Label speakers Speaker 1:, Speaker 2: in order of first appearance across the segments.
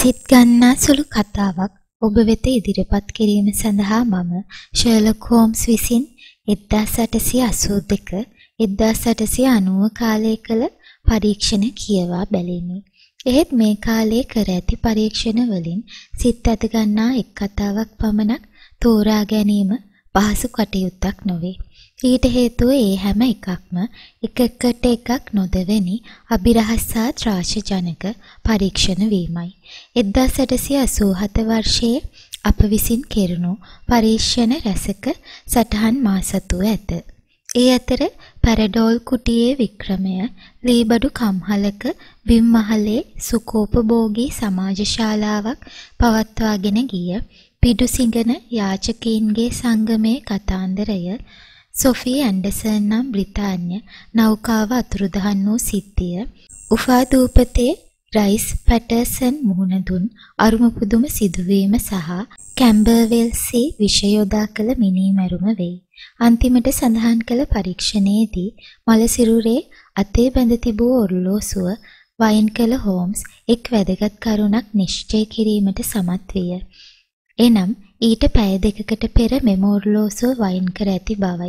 Speaker 1: සිත් ගන්නා සුළු කතාවක් ඔබ වෙත ඉදිරිපත් කිරීම සඳහා මම ෂර්ලොක් හෝම්ස් විසින් 1882 1890 කාලයේ කළ පරීක්ෂණ කියවා බැලීමි. එහෙත් මේ කාලයේ කර ඇති පරීක්ෂණ වලින් සිත් ඇති ගන්නා එක් කතාවක් පමණක් තෝරා ගැනීම පහසු කටයුත්තක් නොවේ. ඊට හේතුව ඒ හැම එකක්ම එක එකට එකක් නොදෙවෙනි අභිරහස්සා ත්‍රාශජනක පරීක්ෂණ වීමයි. 1887 වර්ෂයේ අප විසින් කෙරුණු පරීක්ෂණ රැසක සටහන් මා සතුව ඇත. ඒ අතර පැරඩෝල් කුටියේ වික්‍රමය, ලීබඩු කම්හලක බිම්මහලේ සුකෝපභෝගී සමාජ ශාලාවක් පවත්වාගෙන ගිය පිඩු සිඟන යාචකීන්ගේ සංගමේ කතාන්දරය සොෆී ඇන්ඩර්සන් නම් බ්‍රිතාන්‍ය නෞකාව අතුරුදහන් වූ සිද්ධිය උෆා දූපතේ රයිස් පැටර්සන් මුහුණ දුන් අරුම පුදුම සිදුවීම සහ කැම්බර්වෙල්සි විෂය යොදා කළ මිනීමැරුම වෙයි. අන්තිමට සඳහන් කළ පරීක්ෂණයේදී මලසිරුරේ අතේ බැඳ තිබූ ඔරලෝසුව වයින් කළ හෝම්ස් එක් වැදගත් කරුණක් නිශ්චය කිරීමට සමත් විය. එනම් ඊට පැය දෙකකට පෙර මෙම ඔරලෝසුව වයින් කර ඇති බවයි.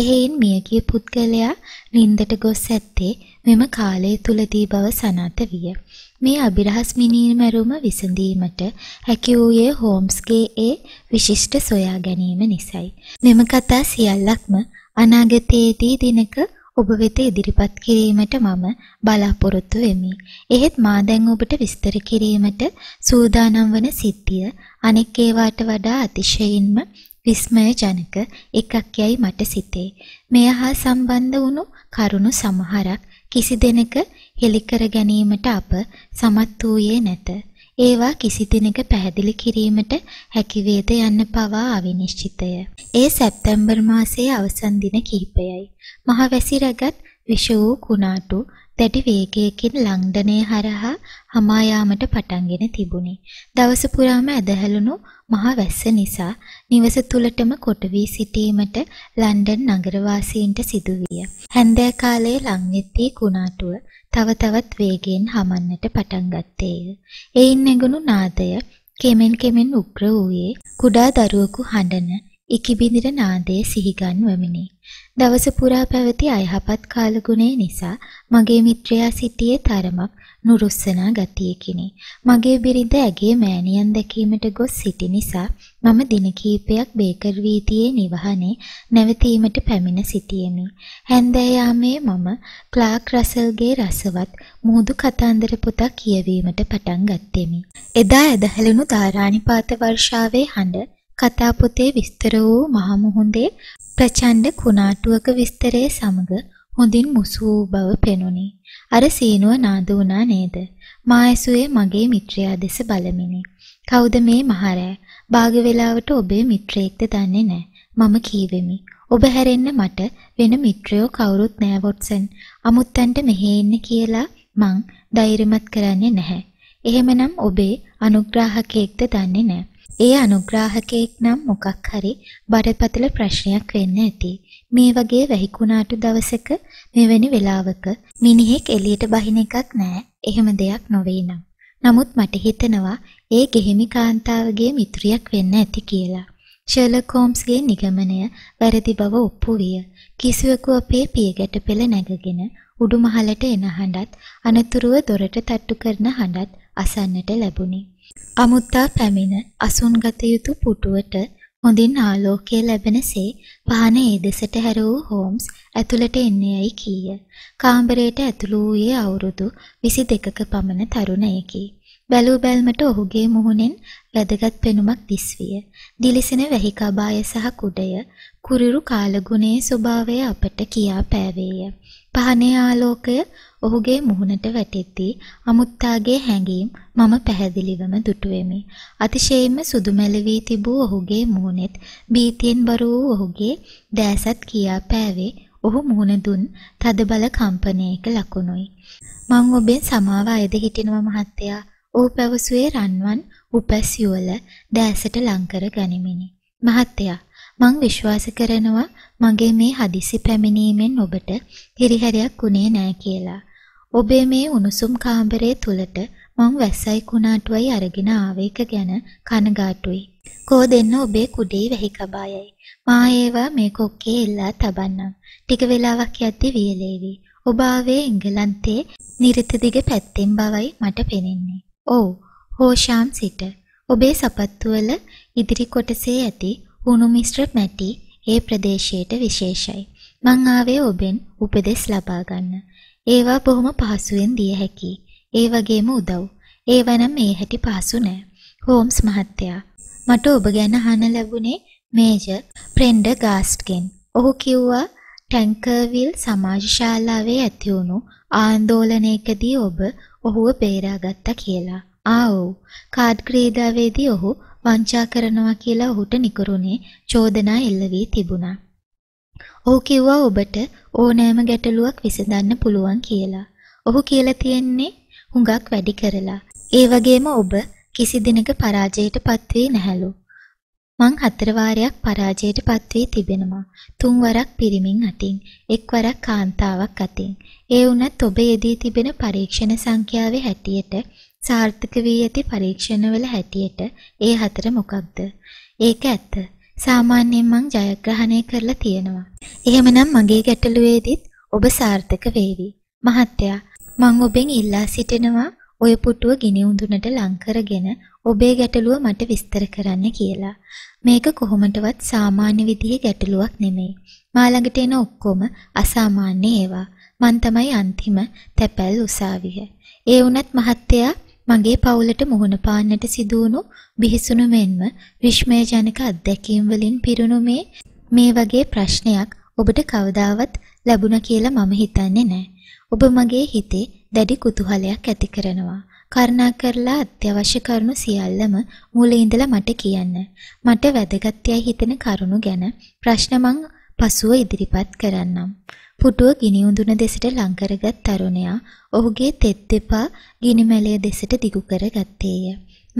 Speaker 1: එහෙයින් මියගිය පුද්ගලයා නින්දට ගොස් ඇත්තේ මෙම කාලය තුලදී බව සනාත විය. මේ අභිරහස් මිනීමැරුම විසඳීමට හැකි වූයේ හෝම්ස්ගේ ඒ විශිෂ්ට සොයා ගැනීම නිසයි. මෙම කතා සියල්ලක්ම අනාගතයේදී දිනක ඔබ වෙත ඉදිරිපත් කිරීමට මම බලාපොරොත්තු වෙමි. එහෙත් මා දැන් ඔබට විස්තර කිරීමට සූදානම් වන සිද්ධිය අනෙක් ඒවාට වඩා අතිශයින්ම විස්මයජනක එකක් යයි මට සිතේ. මෙය හා සම්බන්ධ වුණු කරුණු සමහරක් කිසි දෙනක හෙළි කර ගැනීමට අප සමත් වූයේ නැත. ඒවා කිසි දිනක පැහැදිලි කිරීමට හැකි වේද යන්න පවා අවිනිශ්චිතය. ඒ සැප්තැම්බර් මාසයේ අවසන් දින කිහිපයයි. මහවැසි රැගත් විෂ වූ කුණාටු දැඩි වේගයකින් ලංඩනය හරහා හමා යාමට පටන්ගෙන තිබුණි. දවස පුරාම ඇදහැළුණු මහ වැස්ස නිසා නිවස තුලටම කොට වී සිටීමට ලන්ඩන් නගරවාසීන්ට සිදු විය. හැන්දෑ කාලයේ ලංනෙත්ති කුණාටුව තව තවත් වේගයෙන් හමන්නට පටන් ගත්තේය. එයින් නැගුණු නාදය කෙමෙන් කෙමෙන් උග්‍ර වූයේ කුඩා දරුවෙකු හඬන ඉකිබිඳින නාදයේ සිහිගන්වමිනි. දවස පුරා පැවති අයහපත් කාලගුණය නිසා මගේ මිත්‍රයා සිටියේ තරමක් නුරුස්සනා ගතියකිනි. මගේ බිරිඳ ඇගේ මෑණියන් දැකීමට ගොස් සිටි නිසා මම දින කිහිපයක් බේකර් වීදියේ නිවහනේ නැවතීමට පැමිණ සිටියෙමි. හැන්දෑ යාමේ මම ක්ලාක් රසල්ගේ රසවත් මූදු කතන්දර පොතක් කියවීමට පටන් ගත්තෙමි. එදා ඇදහැළුණු ධාරානිපාත වර්ෂාවේ හඬ කතා පොතේ විස්තර වූ මහ මුහුදේ ප්‍රචණ්ඩ කුණාටුවක විස්තරය සමග හොඳින් මුසු වූ බව පෙනුනි. අර සීනුව නාද වුණා නේද? මා ඇසුවේ මගේ මිත්‍රයා දෙස බලමිනි. කවුද මේ මහරෑ? භාග වේලාවට ඔබේ මිත්‍රයෙක්ද දන්නේ නැහැ. මම කීවෙමි. ඔබ හැරෙන්න මට වෙන මිත්‍රයෝ කවුරුත් නැහැ වොට්සන්. අමුත්තන්ට මෙහි ඉන්න කියලා මං ධෛර්යමත් කරන්නේ නැහැ. එහෙමනම් ඔබේ අනුග්‍රාහකයෙක්ද දන්නේ නැහැ. ඒ අනුග්‍රාහකයෙක් නම් මොකක් හරි බරපතල ප්‍රශ්නයක් වෙන්න ඇති. මේ වගේ වැහිකුණාටු දවසක මෙවැනි වෙලාවක මිනිහෙක් එළියට බහින එකක් නෑ. එහෙම දෙයක් නොවේ නම්. නමුත් මට හිතෙනවා ඒ ගෙහිමි කාන්තාවගේ මිතුරියක් වෙන්න ඇති කියලා. ෂර්ලොක් හෝම්ස්ගේ නිගමනය වැරදි බව ඔප්පු විය. කිසිවෙකු අපේ පියගැට පෙළ නැගගෙන උඩුමහලට එන හඬත් අනතුරුව දොරට තට්ටු කරන හඬත් අසන්නට ලැබුණි. අමුත්තා පැමිණ අසුන්ගත යුතු පුටුවට හොඳින් ආලෝකය ලැබෙනසේ පහන ඒ දෙසට හැර වූ හෝම්ස් ඇතුළට එන්නේ යයි කීය. කාමරයට ඇතුළු වූයේ අවුරුදු 22ක පමණ තරුණයෙකි. බැලූ බැල්මට ඔහුගේ මුහුණෙන් වැදගත් පෙනුමක් දිස්විය. දිලිසෙන වැහි කබාය සහ කුඩය කුරිරු කාලගුණයේ ස්වභාවය අපට කියා පෑවේය. පහනේ ආලෝකය ඔහුගේ මුහුණට වැටෙද්දී අමුත්තාගේ හැඟීම් මම පැහැදිලිවම දුටුවෙමි. අතිශයින්ම සුදු මැලවී තිබූ ඔහුගේ මුහුණෙත් බීතියෙන් බර වූ ඔහුගේ දෑසත් කියා පෑවේ ඔහු මුහුණ දුන් තදබල කම්පනයක ලකුණුයි. මං ඔබෙන් සමාව අයද හිටිනවා මහත්තයා. ඔහු පැවසුවේ රන්වන් උපැස් යුවල දෑසට ලං කර ගනිමිනි. මහත්තයා මං විශ්වාස කරනවා මගේ මේ හදිසි පැමිණීමෙන් ඔබට හිරිහැරයක් වුණේ නෑ කියලා. ඔබේ මේ උණුසුම් කාමරයේ තුලට මං වැස්සයි කුණාටුවයි අරගෙන ආවේ එක ගැන කනගාටුයි. කෝ දෙන්න ඔබේ කුඩේ වැහි කබායයි. මා ඒවා මේ කොක්කේ ඉල්ලා තබන්නම්. ටික වෙලාවක් යද්දී වියලේවි. ඔබ ආවේ එංගලන්තේ නිරිතදිග පැත්තෙන් බවයි මට පෙනෙන්නේ. ඔව්. හෝෂාම් සිට. ඔබේ සපත්තු වල ඉදිරි කොටසේ ඇති කුණු මිශ්‍ර මැටි ඒ ප්‍රදේශයට විශේෂයි. මං ආවේ ඔබෙන් උපදෙස් ලබා ගන්න. ඒවා බොහොම පහසුවෙන් දිය හැකියි. ඒ වගේම උදව්. ඒවනම් මේ හැටි පහසු නෑ. හෝම්ස් මහත්තයා මට ඔබ ගැන අහන්න ලැබුණේ මේජර් ප්‍රෙන්ඩ ගාස්ට්ගෙන්. ඔහු කිව්වා ටැන්කර්විල් සමාජ ශාලාවේ ඇති වුණු ආන්දෝලනයකදී ඔබ ඔහුව බේරාගත්තා කියලා. ආ ඔව්. කාඩ් ක්‍රීඩාවේදී ඔහු වංචා කරනවා කියලා ඔහුට නිකරුණේ චෝදනා එල්ල වී තිබුණා. ඔහු කිව්වා ඔබට ඕනෑම ගැටලුවක් විසඳන්න පුළුවන් කියලා. ඔහු කියලා තියෙන්නේ හුඟක් වැඩි කරලා. ඒ වගේම ඔබ කිසි දිනක පරාජයට පත්වේ නැහැලු. මං හතර වාරයක් පරාජයට පත්වී තිබෙනවා. තුන් වරක් පිරිමින් අතින්, එක් වරක් කාන්තාවක් අතින්. ඒ වුණත් ඔබ යෙදී තිබෙන පරීක්ෂණ සංඛ්‍යාවේ හැටියට සාර්ථක වී ඇති පරීක්ෂණවල හැටියට ඒ හතර මොකක්ද? ඒක ඇත්ත. සාමාන්‍යයෙන් මං ජයග්‍රහණය කරලා තියෙනවා. එහෙමනම් මගේ ගැටලුවේදීත් ඔබ සාර්ථක වේවි. මහත්තයා, මං ඔබෙන් ඉල්ලා සිටිනවා ඔය පුටුව ගිනි උඳුනට ලං කරගෙන ඔබේ ගැටලුව මට විස්තර කරන්න කියලා. මේක කොහොමඩවත් සාමාන්‍ය විදිහේ ගැටලුවක් නෙමෙයි. මා ළඟට එන ඔක්කොම අසාමාන්‍ය ඒවා. මන් තමයි අන්තිම තැපැල් උසාවිය. ඒ වුණත් මහත්තයා මගේ පවුලට මුහුණ පාන්නට සිදුවුණු බිහිසුණු මෙන්ම විශ්මයජනක අත්දැකීම් වලින් පිරුණු මේ මේ වගේ ප්‍රශ්නයක් ඔබට කවදාවත් ලැබුණා කියලා මම හිතන්නේ නැහැ. ඔබ මගේ හිතේ දැඩි කුතුහලයක් ඇති කරනවා. කරුණාකරලා අත්‍යවශ්‍ය කරුණු සියල්ලම මුල ඉඳලා මට කියන්න. මට වැදගත් හිතෙන කරුණු ගැන ප්‍රශ්න පසුව ඉදිරිපත් කරන්නම්. පුටුව ගිනි උඳුන දෙසට ලං කරගත් තරුණයා ඔහුගේ තෙත් දෙපා ගිනි මැලය දෙසට දිගු කර ගත්තේය.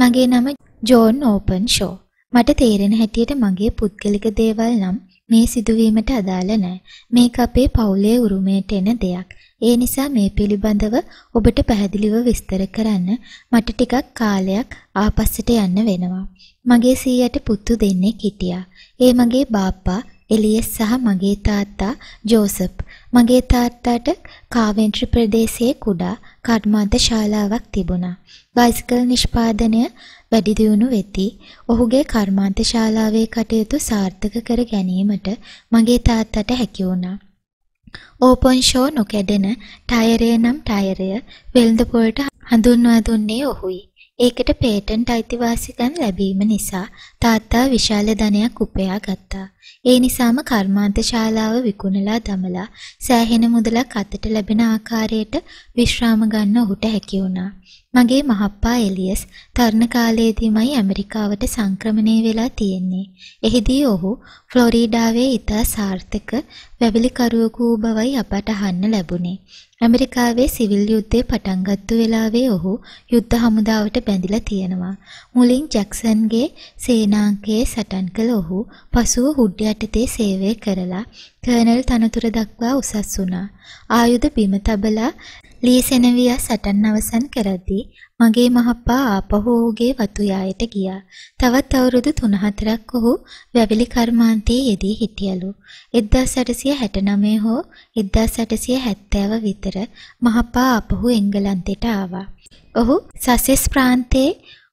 Speaker 1: මගේ නම ජෝන් ඕපන් ෂෝ. මට තේරෙන හැටියට මගේ පුද්ගලික දේවල් නම් මේ සිදුවීමට අදාළ නැහැ. මේක අපේ පවුලේ උරුමයට එන දෙයක්. ඒ නිසා මේ පිළිබඳව ඔබට පැහැදිලිව විස්තර කරන්න මට ටිකක් කාලයක් ආපස්සට යන්න වෙනවා. මගේ සීයට පුතු දෙන්නෙක් හිටියා. ඒ මගේ බාප්පා එලියස් සහ මගේ තාත්තා ජෝසප්. මගේ තාත්තාට කාවෙන්ට්‍රි ප්‍රදේශයේ කුඩා කර්මාන්ත ශාලාවක් තිබුණා. බයිසිකල් නිෂ්පාදනය වැඩි දියුණු වෙති. ඔහුගේ කර්මාන්ත ශාලාවේ කටයුතු සාර්ථක කර ගැනීමට මගේ තාත්තට හැකි වුණා. ඕපන් ෂෝ නොකැඩෙන ටයරය නම් ටයරය වෙළඳ පොළට හඳුන්වා දුන්නේ ඔහුයි. ඒකට පේටන්ට් අයිතිවාසිකම් ලැබීම නිසා තාත්තා විශාල ධනයක් උපයා ගත්තා. ඒ නිසාම කර්මාන්ත ශාලාව විකුණලා දමලා සෑහෙන මුදලක් අතට ලැබෙන ආකාරයට විශ්‍රාම ගන්න ඔහුට හැකි වුණා. මගේ මහප්පා එලියස් තරුණ කාලයේදීමයි ඇමරිකාවට සංක්‍රමණය වෙලා තියෙන්නේ. එහිදී ඔහු ෆ්ලොරිඩාවේ ඉතා සාර්ථක වැවිලිකරුවෙකු වූ බවයි අපට අහන්න ලැබුණේ. ඇමරිකාවේ සිවිල් යුද්ධේ පටන්ගත්තු වෙලාවේ ඔහු යුද්ධ හමුදාවට බැඳිලා තියෙනවා. මුලින් ජැක්සන්ගේ සේනාංකයේ සටන් කළ ඔහු පසුව හුඩ් කෝට්ටි යටතේ සේවය කරලා කර්නල් තනතුර දක්වා උසස් වුණා. ආයුධ බිම තබලා ලී සෙනවියා සටන් අවසන් කරද්දී මගේ මහප්පා ආපහු ඔහුගේ වතු යායට ගියා. තවත් අවුරුදු 3-4ක් ඔහු වැවිලි කර්මාන්තයේ යෙදී හිටියලු. 1869 හෝ 1870 විතර මහප්පා ආපහු එංගලන්තයට ආවා. ඔහු සසෙස් ප්‍රාන්තයේ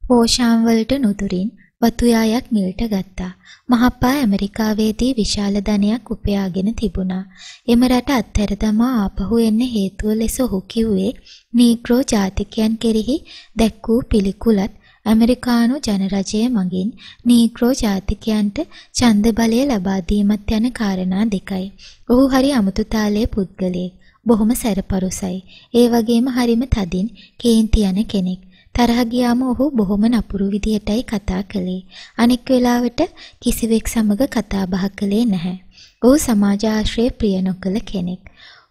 Speaker 1: පෝෂාම් වලට නුදුරින් වතුයායක් මිලට ගත්තා. මහපා ඇමරිකාවේදී විශාල ධනයක් උපයාගෙන තිබුණා. එම රට අත්හැර දමා ආපහු එන්න හේතුව ලෙස ඔහු කිව්වේ නීග්‍රෝ ජාතිකයන් කෙරෙහි දැක් වූ පිළිකුලත් ඇමරිකානු ජනරජය මගින් නීග්‍රෝ ජාතිකයන්ට ඡන්ද බලය ලබා දීමත් යන කාරණා දෙකයි. ඔහු හරි අමුතු තාලයේ පුද්ගලයෙක්. බොහොම සැරපරුසයි. ඒ වගේම හරිම තදින් කේන්ති යන කෙනෙක්. තරහ ගියාම ඔහු බොහොම නපුරු විදියටයි කතා කළේ. අනෙක් වෙලාවට කිසිවෙක් සමග කතා බහ කළේ නැහැ. ඔහු සමාජ ආශ්‍රය ප්‍රිය නොකළ කෙනෙක්.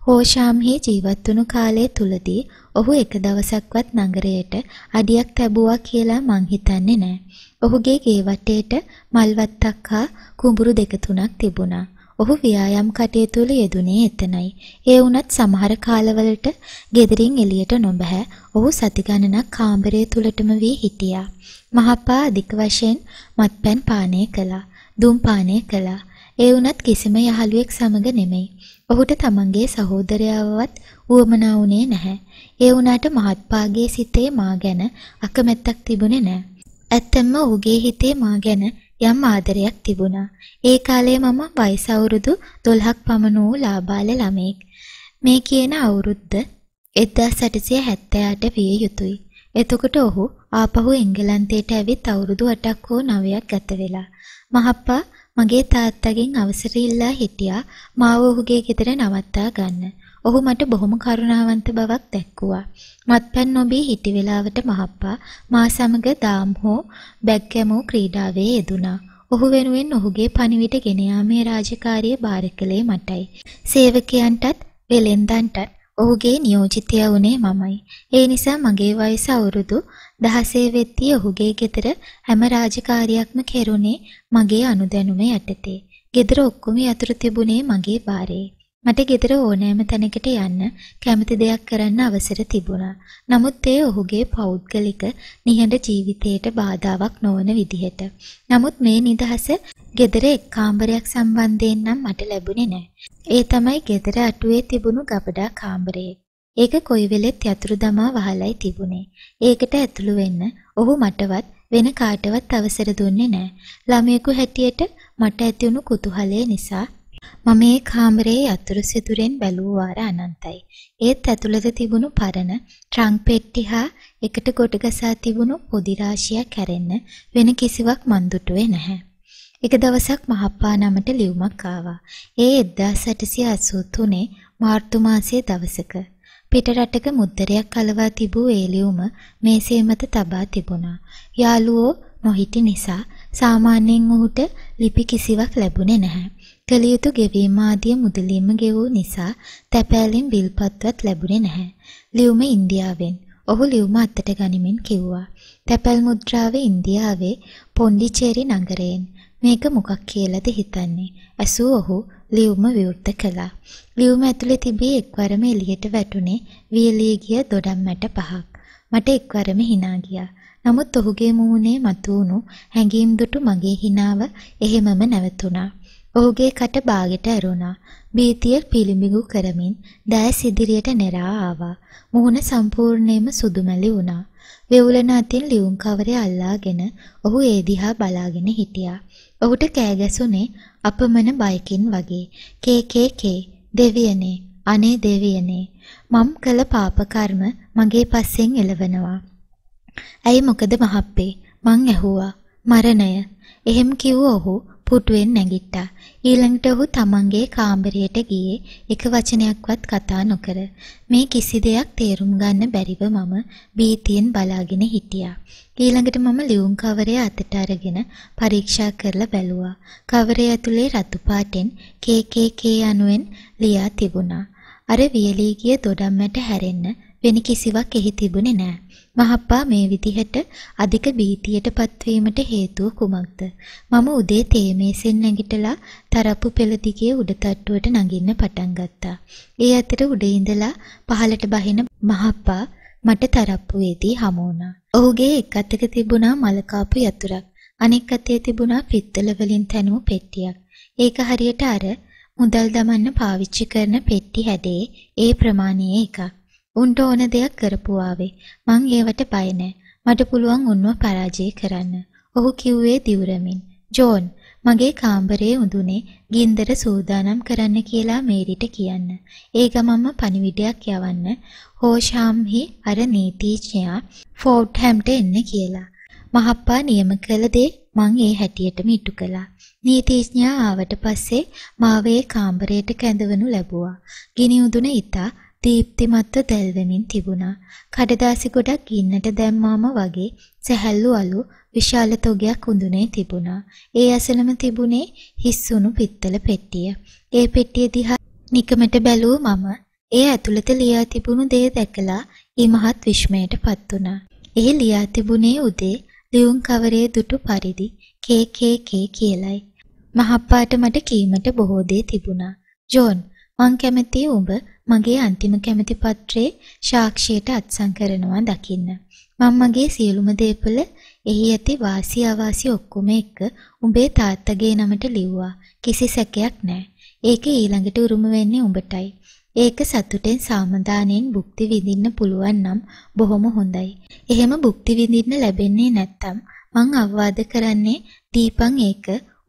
Speaker 1: හෝෂාම්හි ජීවත් වුණු කාලය තුලදී ඔහු එක දවසක්වත් නගරයට අඩියක් තැබුවා කියලා මං හිතන්නේ නැහැ. ඔහුගේ ගේ වටේට මල් වත්තක් හා කුඹුරු දෙක තුනක් තිබුණා. ඔහු ව්‍යායාම් කටයුතු වල යෙදුනේ එතනයි. ඒ වුණත් සමහර කාලවලට ගෙදරින් එළියට නොබහැ ඔහු සති ගණනක් කාමරය තුලටම වී හිටියා. මහපා අධික වශයෙන් මත්පැන් පානය කළා. දුම්පානය කළා. ඒ වුණත් කිසිම යහළුවෙක් සමග නෙමෙයි. ඔහුට තමන්ගේ සහෝදරයාවවත් උවමනා වුණේ නැහැ. ඒ වුණාට මහත්පාගේ සිතේ මා ගැන අකමැත්තක් තිබුණේ නැහැ. ඇත්තෙන්ම ඔහුගේ හිතේ මා ගැන යම් ආදරයක් තිබුණා. ඒ කාලේ මම වයස අවුරුදු 12ක් පමණ වූ ලාබාල ළමයෙක්. මේ කියන අවුරුද්ද 1878 විය යුතුයි. එතකොට ඔහු ආපහු එංගලන්තයට ඇවිත් අවුරුදු 8ක් හෝ 9ක් ගත වෙලා. මහප්පා මගේ තාත්තගෙන් අවසර ඉල්ලා හිටියා මාව ඔහුගේ ගෙදර නවත්තා ගන්න. ඔහු මට බොහොම කරුණාවන්ත බවක් දැක්වුවා. මත්පැන් නොබී හිටි වේලාවට මහප්පා මා සමග දාම් හෝ බැග්ගැමූ ක්‍රීඩාවේ යෙදුණා. ඔහු වෙනුවෙන් ඔහුගේ පණිවිඩ ගෙන යාමේ රාජකාරිය බාර කළේ මටයි. සේවකයන්ටත් වෙලෙන්දන්ටත් ඔහුගේ නියෝජිතය වුණේ මමයි. ඒ නිසා මගේ වයස අවුරුදු 16 වෙද්දී ඔහුගේ ගෙදර හැම රාජකාරියක්ම කෙරුණේ මගේ අනුදැනුම යටතේ. ගෙදර ඔක්කොම යතුරු තිබුණේ මගේ බාරේ. මට ගෙදර ඕනෑම තැනකට යන්න කැමති දෙයක් කරන්න අවසර තිබුණා. නමුත් ඒ ඔහුගේ පෞද්ගලික නිහඬ ජීවිතයට බාධාවක් නොවන විදිහට. නමුත් මේ නිදහස ගෙදර එක් කාමරයක් සම්බන්ධයෙන් නම් මට ලැබුණේ නැහැ. ඒ තමයි ගෙදර අටුවේ තිබුණු ගබඩා කාමරය. ඒක කොයි වෙලෙත් යතුරු දමා වහලයි තිබුණේ. ඒකට ඇතුළු වෙන්න ඔහු මටවත් වෙන කාටවත් අවසර දුන්නේ නැහැ. ළමයෙකු හැටියට මට ඇති වුණු කුතුහලය නිසා මම ඒ කාමරයේ යතුරු සිදුරෙන් බැලූ වාර අනන්තයි. ඒත් ඇතුළත තිබුණු පරණ ට්‍රංක් පෙට්ටි හා එකට ගොඩ ගසා තිබුණු පොඩි රාශියක් හැරෙන්න වෙන කිසිවක් මන් දුටුවේ නැහැ. එක දවසක් මහප්පා නමට ලියුමක් ආවා. ඒ 1883 මාර්තු මාසයේ දවසක පිටරටක මුද්දරයක් කලවා තිබූ ඒ ලියුම මේසේ මත තබා තිබුණා. යාළුවෝ නොහිටි නිසා සාමාන්‍යයෙන් ඔහුට ලිපි කිසිවක් ලැබුණේ නැහැ. කළ යුතු ගෙවීම ආදිය මුදලින්ම ගෙවූ නිසා තැපෑලෙන් බිල්පත්වත් ලැබුණේ නැහැ. ලියුම ඉන්දියාවෙන්. ඔහු ලියුම අතට ගනිමින් කිව්වා. තැපැල් මුද්‍රාව ඉන්දියාවේ පොන්ඩිචේරි නගරයෙන්. මේක මොකක් කියලාද හිතන්නේ? ඇසූ ඔහු ලියුම විවෘත කළා. ලියුම ඇතුලේ තිබී එක්වරම එළියට වැටුනේ වියලී ගිය දොඩම් මැට පහක්. මට එක්වරම hina ගියා. නමුත් ඔහුගේ මූහුණේ මතුවුණු හැඟීම් දුටු මගේ හිනාව එහෙමම නැවතුණා. ඔහුගේ කට බාගෙට ඇරුණා. බීතිය පිළිඹිඟු කරමින් දැස් ඉදිරියට නැරා ආවා. මුහුණ සම්පූර්ණයෙන්ම සුදුමැලි වුණා. වෙවුලන අතින් ලියුම් කවරේ අල්ලාගෙන ඔහු ඒ දිහා බලාගෙන හිටියා. ඔහුට කෑ ගැසුනේ අපමණ බයකින් වගේ. "කේකේකේ දෙවියනේ, අනේ දෙවියනේ, මම් කළ පාප කර්ම මගේ පස්සෙන් එළවෙනවා." "ඇයි මොකද මහප්පේ?" මං ඇහුවා. "මරණය." එහෙම කිව්ව ඔහු පුටුවෙන් නැගිට්ටා. ඊළඟට ඔහු තමන්ගේ කාමරයට ගියේ එක වචනයක්වත් කතා නොකර. මේ කිසි දෙයක් තේරුම් ගන්න බැරිව මම බීතියෙන් බලාගෙන හිටියා. ඊළඟට මම ලියුම් කවරය අතට අරගෙන පරීක්ෂා කරලා බැලුවා. කවරය ඇතුලේ රතු පාටෙන් KKK අණුවෙන් ලියා තිබුණා. අර වියලී ගිය දොඩම්මට හැරෙන්න වෙන කිසිවක් එහි තිබුණේ නෑ. මහප්පා මේ විදිහට අධික බීතියට පත්වීමට හේතුව කුමක්ද? මම උදේ තේමේසෙන් නැගිටලා තරප්පු පෙළ දිගේ උඩ තට්ටුවට නගින්න පටන් ගත්තා. ඒ අතර උඩ ඉඳලා පහළට බහින මහප්පා මට තරප්පුවේදී හමු වුණා. ඔහුගේ එක් අතක තිබුණා මලකාපු යතුරක්. අනෙක් අතේ තිබුණා පිත්තල වලින් තැනූ පෙට්ටියක්. ඒක හරියට අර මුදල් දමන්න පාවිච්චි කරන පෙට්ටි හැඩේ ඒ ප්‍රමාණයේ එකක්. උන්ට ඕන දෙයක් කරපු ආවේ. මං ඒවට බය නෑ. මට පුළුවන් උන්ව පරාජය කරන්න. ඔහු කිව්වේ දිවුරමින්. ජෝන්, මගේ කාමරයේ උඳුනේ ගින්දර සූදානම් කරන්න කියලා මේරිට කියන්න. ඒ ගමම්ම පණිවිඩයක් යවන්න හෝෂාම්හි අර නීතිඥයා ෆෝඩ් හැම්ට එන්න කියලා. මහප්පා නියම කළ දේ මං ඒ හැටියටම ඉටු කළා. නීතිඥයා ආවට පස්සේ මාව ඒ කාමරයට කැඳවනු ලැබුවා. ගිනි උඳුන ඉතා දීප්තිමත්ව දැල්වෙමින් තිබුණා. කඩදාසි ගොඩක් ගින්නට දැම්මාම වගේ සැහැල්ලු අලු විශාල තොගයක් උඳුනේ තිබුණා. ඒ ඇසළම තිබුණේ හිස්සුණු පිත්තල පෙට්ටිය. ඒ පෙට්ටිය දිහා නිකමට බැලූ මම ඒ ඇතුළත ලියා තිබුණු දේ දැකලා ඉමහත් විශ්මයටපත් වුණා. එහි ලියා තිබුණේ උදේ ලියුම් කවරේ දුටු පරිදි KKK කියලයි. මහප්පාට මට කීමට බොහෝ දේ තිබුණා. ජෝන්, මං කැමති උඹ මගේ අන්තිම කැමැති පත්‍රයේ සාක්ෂියට අත්සන් කරනවා දකින්න. මම මගේ සියලුම දේපල එහි ඇති වාසි අවාසි ඔක්කොම එක්ක උඹේ තාත්තගේ නමට ලිව්වා. කිසි සැකයක් නැහැ. ඒක ඊළඟට උරුම වෙන්නේ උඹටයි. ඒක සතුටෙන් සාමදානෙන් භුක්ති විඳින්න පුළුවන් නම් බොහොම හොඳයි. එහෙම භුක්ති විඳින්න ලැබෙන්නේ නැත්තම් මං අවවාද කරන්නේ දීපං ඒක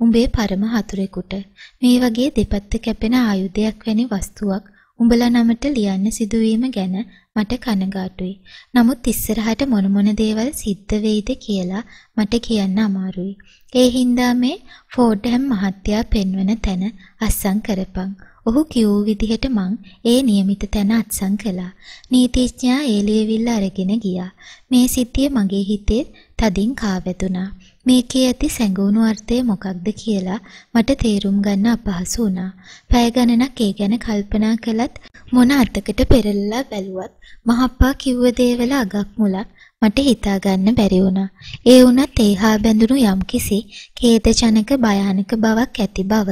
Speaker 1: උඹේ පරම හතුරෙකුට. මේ වගේ දෙපැත්ත කැපෙන ආයුධයක් වැනි වස්තුවක් උඹලා නමට ලියන්න සිදුවීම ගැන මට කනගාටුයි. නමුත් ඉස්සරහට මොන මොන දේවල් සිද්ධ වෙයිද කියලා මට කියන්න අමාරුයි. ඒ හින්දා මේ ෆෝඩ්හම් මහත්තයා පෙන්වන තැන අත්සන් කරපන්. ඔහු කිව් විදිහට මං ඒ નિયમિત තැන අත්සන් කළා. නීතිඥයා ඒ ලියවිල්ල අරගෙන ගියා. මේ සිද්ධිය මගේ හිතේ තදින් කාවැදුනා. මේකේ ඇති සැඟවුණු අර්ථය මොකක්ද කියලා මට තේරුම් ගන්න අපහසු වුණා. පැය ගණනක් ඒ ගැන කල්පනා කළත් මොන අතකට පෙරලලා බැලුවත් මහප්පා කිව්ව දේවල අගක් මුලක් මට හිතා ගන්න බැරි වුණා. ඒ වුණත් ඒහා බැඳුණු යම්කිසි ඛේදජනක භයානක බවක් ඇති බව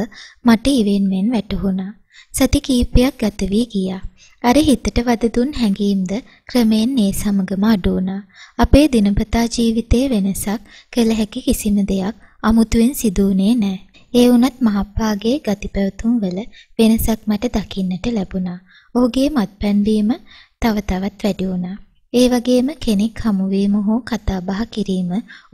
Speaker 1: මට ඉවෙන්වෙන් වැටහුණා. සති කීපයක් ගත වී ගියා. අර හිතට වද දුන් හැඟීම්ද ක්‍රමයෙන් ඒ සමගම අඩු වුණා. අපේ දිනපතා ජීවිතයේ වෙනසක් කළ හැකි කිසිම දෙයක් අමුතුවෙන් සිදුුනේ නැහැ. ඒ වුණත් මහප්පාගේ ගති පැවතුම් වල වෙනසක් මට දකින්නට ලැබුණා. ඔහුගේ මත්පැන් වීම තව තවත් වැඩි වුණා. ඒ වගේම කෙනෙක් හමුවීම හෝ කතාබහ කිරීම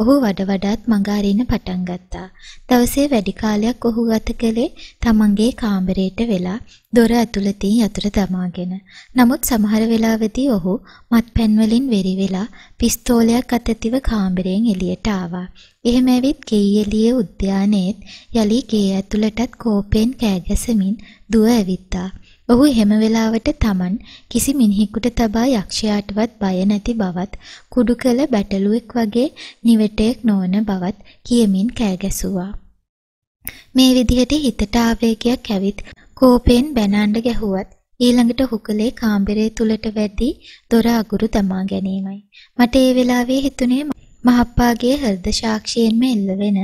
Speaker 1: ඔහු වඩ වඩාත් මඟහරින්න පටන් ගත්තා. දවසේ වැඩි කාලයක් ඔහු ගත කළේ තමන්ගේ කාමරයට වෙලා දොර ඇතුළතින් යතුර දමාගෙන. නමුත් සමහර වෙලාවදී ඔහු මත්පැන් වලින් වෙරි වෙලා පිස්තෝලයක් අතතිව කාමරයෙන් එළියට ආවා. එහෙම ඇවිත් ගෙයියලියේ උද්‍යානයේත් යලි ගේ ඇතුළටත් කෝපයෙන් කෑගැසමින් දුව ඇවිත්තා. ඔහු හැම වෙලාවට Taman කිසි මිනිහෙකුට තබා යක්ෂයාටවත් බය නැති බවත් කුඩු කළ බැටළුවෙක් වගේ නිවටෙක් නොවන බවත් කියමින් කෑ ගැසුවා. මේ විදිහට හිතට ආවේගයක් ඇවිත් කෝපෙන් බැනාඬ ගැහුවත් ඊළඟට හුකලේ කාමරේ තුලට වැදී දොර අගුරු තමා ගැනීමයි. මට ඒ වෙලාවේ හිතුනේ මහප්පාගේ හෘද සාක්ෂියෙන්ම එල්ලවෙන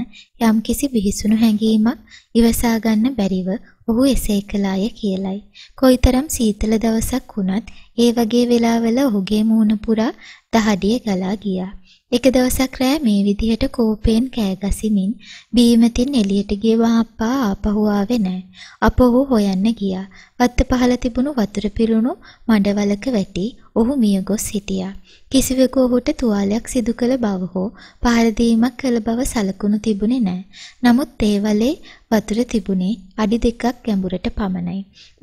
Speaker 1: යම්කිසි බිහිසුණු හැඟීමක් ඉවසා ගන්න බැරිව ඔහු එසේ කළාය කියලයි. කොයිතරම් සීතල දවසක් වුණත් ඒ වගේ වෙලාවල ඔහුගේ මූණ පුරා දහඩිය ගලා ගියා. එක දවසක් රෑ මේ විදිහට කෝපයෙන් කෑගසිමින් බීමතින් එළියට ගිය වහප්පා ආපහු ආවේ නැහැ. අපහු හොයන්න ගියා. වත්ත පහල තිබුණු වතුර පිරුණු මඩවලක වැටි ඔහු මිය ගොස් හිටියා. කිසිවෙකු ඔහුට තුවාලයක් සිදු කළ බව හෝ පහර දීමක් කළ බව සලකුණු තිබුණේ නැහැ. නමුත් ඒ වලේ වතුර තිබුණේ අඩි දෙකක් ගැඹුරට පමණයි.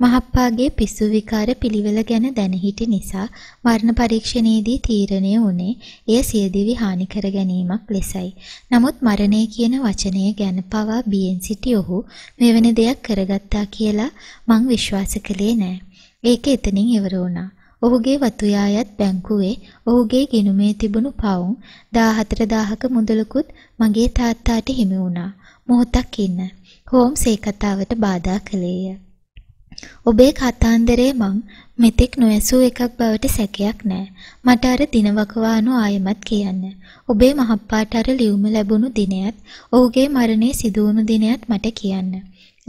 Speaker 1: මහප්පාගේ පිස්සු විකාර පිළිවෙල ගැන දැන සිටි නිසා මරණ පරීක්ෂණයේදී තීරණය වුණේ එය සියදිවි හානි කර ගැනීමක් ලෙසයි. නමුත් මරණය කියන වචනය ගැන පවා බියෙන් සිටි ඔහු මෙවැනි දෙයක් කරගත්තා කියලා මං විශ්වාස කළේ නෑ. ඒක එතනින් ඉවර වුණා. ඔහුගේ වතුයායත් බැංකුවේ ඔහුගේ ගිණුමේ තිබුණු පවුම් 14000ක මුදලකුත් මගේ තාත්තාට හිමි වුණා. මොහොතක් ඉන්න. හෝම්ස් ඒ කතාවට බාධා කළේය. ඔබේ කතාන්දරේ මං මෙතෙක් නොඇසූ එකක් බවට සැකයක් නෑ. මට අර දිනවකවානු ආයමත් කියන්න. ඔබේ මහප්පාට අර ලියුම ලැබුණු දිනයත් ඔහුගේ මරණය සිදු වුණු දිනයත් මට කියන්න.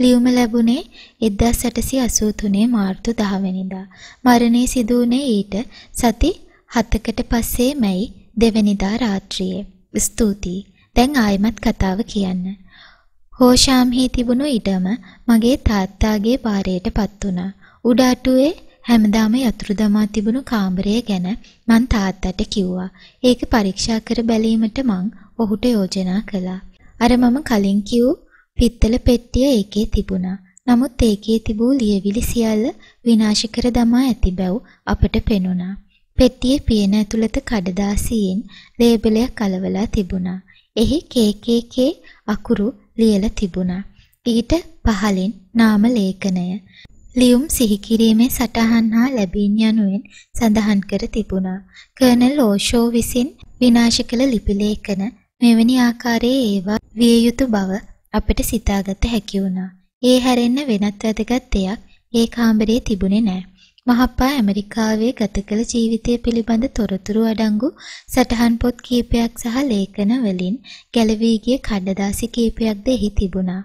Speaker 1: ලියුම ලැබුණේ 1883 මාර්තු 10 වෙනිදා. මරණය සිදු වුණේ ඊට සති 7කට පස්සේ මැයි දෙවැනිදා රාත්‍රියේ. ස්තුතියි. දැන් ආයෙමත් කතාව කියන්න. හෝෂාම්හි තිබුණු ඉඩම මගේ තාත්තාගේ පාරයට පත් වුණා. උඩ අටුවේ හැමදාම යතුරු දමා තිබුණු කාමරය ගැන මං තාත්තට කිව්වා. ඒක පරීක්ෂා කර බැලීමට මං ඔහුට යෝජනා කළා. අර මම කලින් කිව් පිත්තල පෙට්ටිය ඒකේ තිබුණා. නමුත් ඒකේ තිබූ ලියවිලි සියල්ල විනාශ කර දමා ඇති බැව් අපට පෙනුණා. පෙට්ටියේ පියන ඇතුළත කඩදාසියෙන් ලේබලයක් අලවලා තිබුණා. එහි KKK අකුරු ලියලා තිබුණා. ඊට පහලින් නාම ලේඛනය ලියුම් සිහි කිරීමේ සටහන් හා ලැබීන් යනුවෙන් සඳහන් කර තිබුණා. කර්නල් ඕෂෝ විසින් විනාශ කළ ලිපි ලේඛන මෙවැනි ආකාරයේ ඒවා විය යුතු බව අපිට සිතාගත හැකි වුණා. ඒ හැරෙන්න වෙනත් වැදගත් දෙයක් ඒ කාමරේ තිබුණේ නැහැ. මහප්පා ඇමරිකාවේ ගත කළ ජීවිතය පිළිබඳ තොරතුරු අඩංගු සටහන් පොත් කීපයක් සහ ලේඛන වලින් ගැලවී ගිය කඩදාසි කීපයක්ද එහි තිබුණා.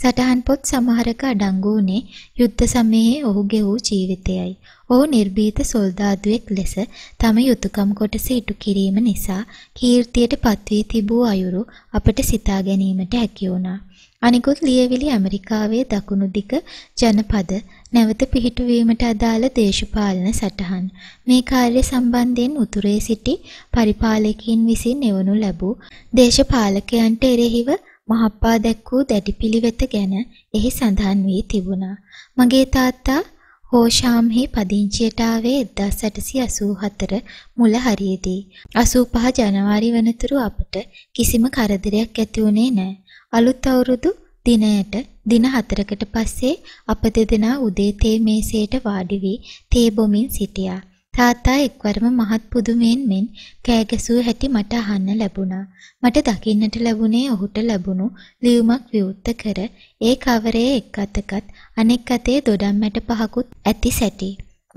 Speaker 1: සටහන් පොත් සමහරක අඩංගු වුණේ යුද්ධ සමයේ ඔහු ගෙවූ ජීවිතයයි. ඔහු නිර්භීත සොල්දාදුවෙක් ලෙස තම යුතුයකම් කොටස ඉටු කිරීම නිසා කීර්තියට පත්වී තිබූ අයුරු අපට සිතා ගැනීමට හැකි වුණා. අනිකුත් ලියවිලි ඇමරිකාවේ දකුණු දිග ජනපද නැවත පිහිටුවීමට අදාළ දේශපාලන සටහන් මේ කාර්ය සම්බන්ධයෙන් උතුරේ සිටි පරිපාලකයන් විසින් එවනු ලැබූ දේශපාලකයන්ට එරෙහිව මහප්පා දැක්වූ දැඩි පිළිවෙත ගැන එහි සඳහන් වී තිබුණා. මගේ තාත්තා හෝෂාම්හි පදිංචියට ආවේ 1884 මුල හරියේදී 85 ජනවාරි වනතුරු අපට කිසිම කරදරයක් ඇති වුණේ නැහැ. අලුත් අවුරුදු දිනයට දින හතරකට පස්සේ අප දෙදෙනා උදේ තේ මේසයට වාඩි වී තේ බොමින් සිටියා. තාත්තා එක්වරම මහත් පුදුමයෙන් මෙන් කෑගසූ හැටි මට අහන්න ලැබුණා. මට දකින්නට ලැබුණේ ඔහුට ලැබුණු ලියුමක් විවෘත කර ඒ කවරේ එක් අතකත් අනෙක් අතේ දොඩම්මැට පහකුත් ඇති සැටි.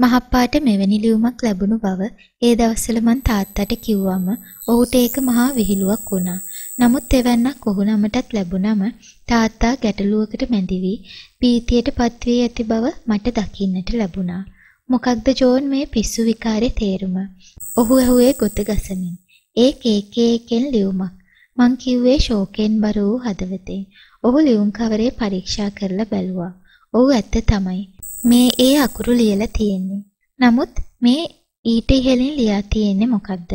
Speaker 1: මහප්පාට මෙවැනි ලියුමක් ලැබුණු බව ඒ දවස්වල මං තාත්තට කිව්වම ඔහුට ඒක මහා විහිළුවක් වුණා. නමුත් එවන්නක් ඔහු නමටත් ලැබුණම තාත්තා ගැටලුවකට මැදි වී පීතියට පත් වී ඇති බව මට දකින්නට ලැබුණා. මොකක්ද ජෝන් මේ පිස්සු විකාරේ තේරුම? ඔහු ඇහුවේ ගොත ගසමින්. ඒ කේකේකෙන් ලියුමක්. මං කිව්වේ ෂෝකෙන් බර වූ හදවතෙන්. ඔහු ලියුම් කවරේ පරීක්ෂා කරලා බැලුවා. ඔව් ඇත්ත තමයි. මේ ඒ අකුරු ලියලා තියෙන්නේ. නමුත් මේ ඊට ඉහළින් ලියා තියෙන්නේ මොකක්ද?